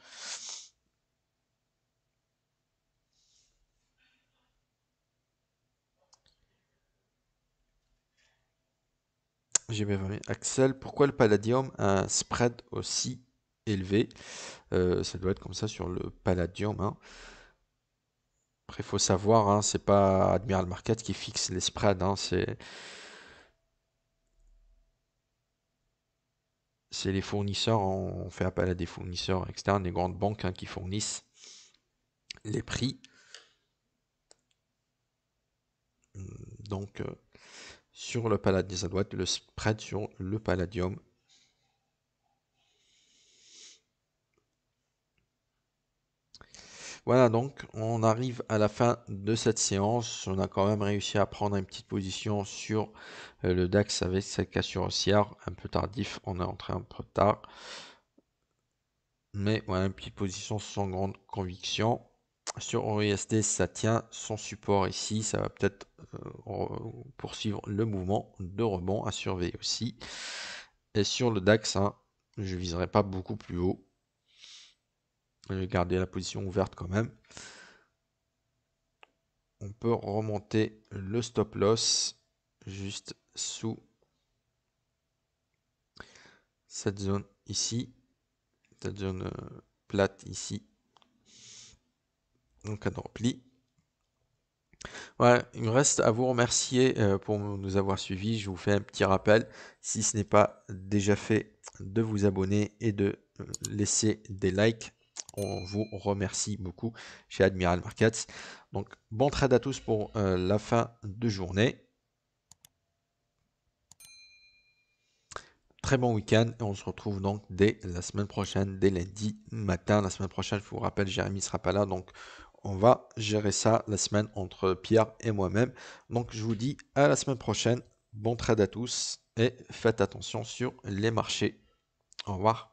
Speaker 1: J'ai Axel, pourquoi le palladium a un spread aussi élevé euh, Ça doit être comme ça sur le palladium. Hein. Après, il faut savoir, hein, c'est pas Admiral Market qui fixe les spreads. Hein, c'est. les fournisseurs, on fait appel à des fournisseurs externes, des grandes banques qui fournissent les prix. Donc, euh, sur le palladium, le spread sur le palladium Voilà, donc on arrive à la fin de cette séance. On a quand même réussi à prendre une petite position sur euh, le DAX avec cette cassure haussière. Un peu tardif, on est entré un peu tard. Mais voilà, une petite position sans grande conviction sur OiSD, ça tient son support ici, ça va peut-être euh, poursuivre le mouvement de rebond à surveiller aussi. Et sur le DAX, je hein, je viserai pas beaucoup plus haut. Je vais garder la position ouverte quand même. On peut remonter le stop loss juste sous cette zone ici, cette zone euh, plate ici donc un repli. Voilà, il me reste à vous remercier euh, pour nous avoir suivis. Je vous fais un petit rappel, si ce n'est pas déjà fait, de vous abonner et de euh, laisser des likes. On vous remercie beaucoup chez Admiral Markets. Donc bon trade à tous pour euh, la fin de journée. Très bon week-end et on se retrouve donc dès la semaine prochaine, dès lundi matin. La semaine prochaine, je vous rappelle, Jérémy sera pas là, donc on va gérer ça la semaine entre Pierre et moi-même. Donc je vous dis à la semaine prochaine. Bon trade à tous et faites attention sur les marchés. Au revoir.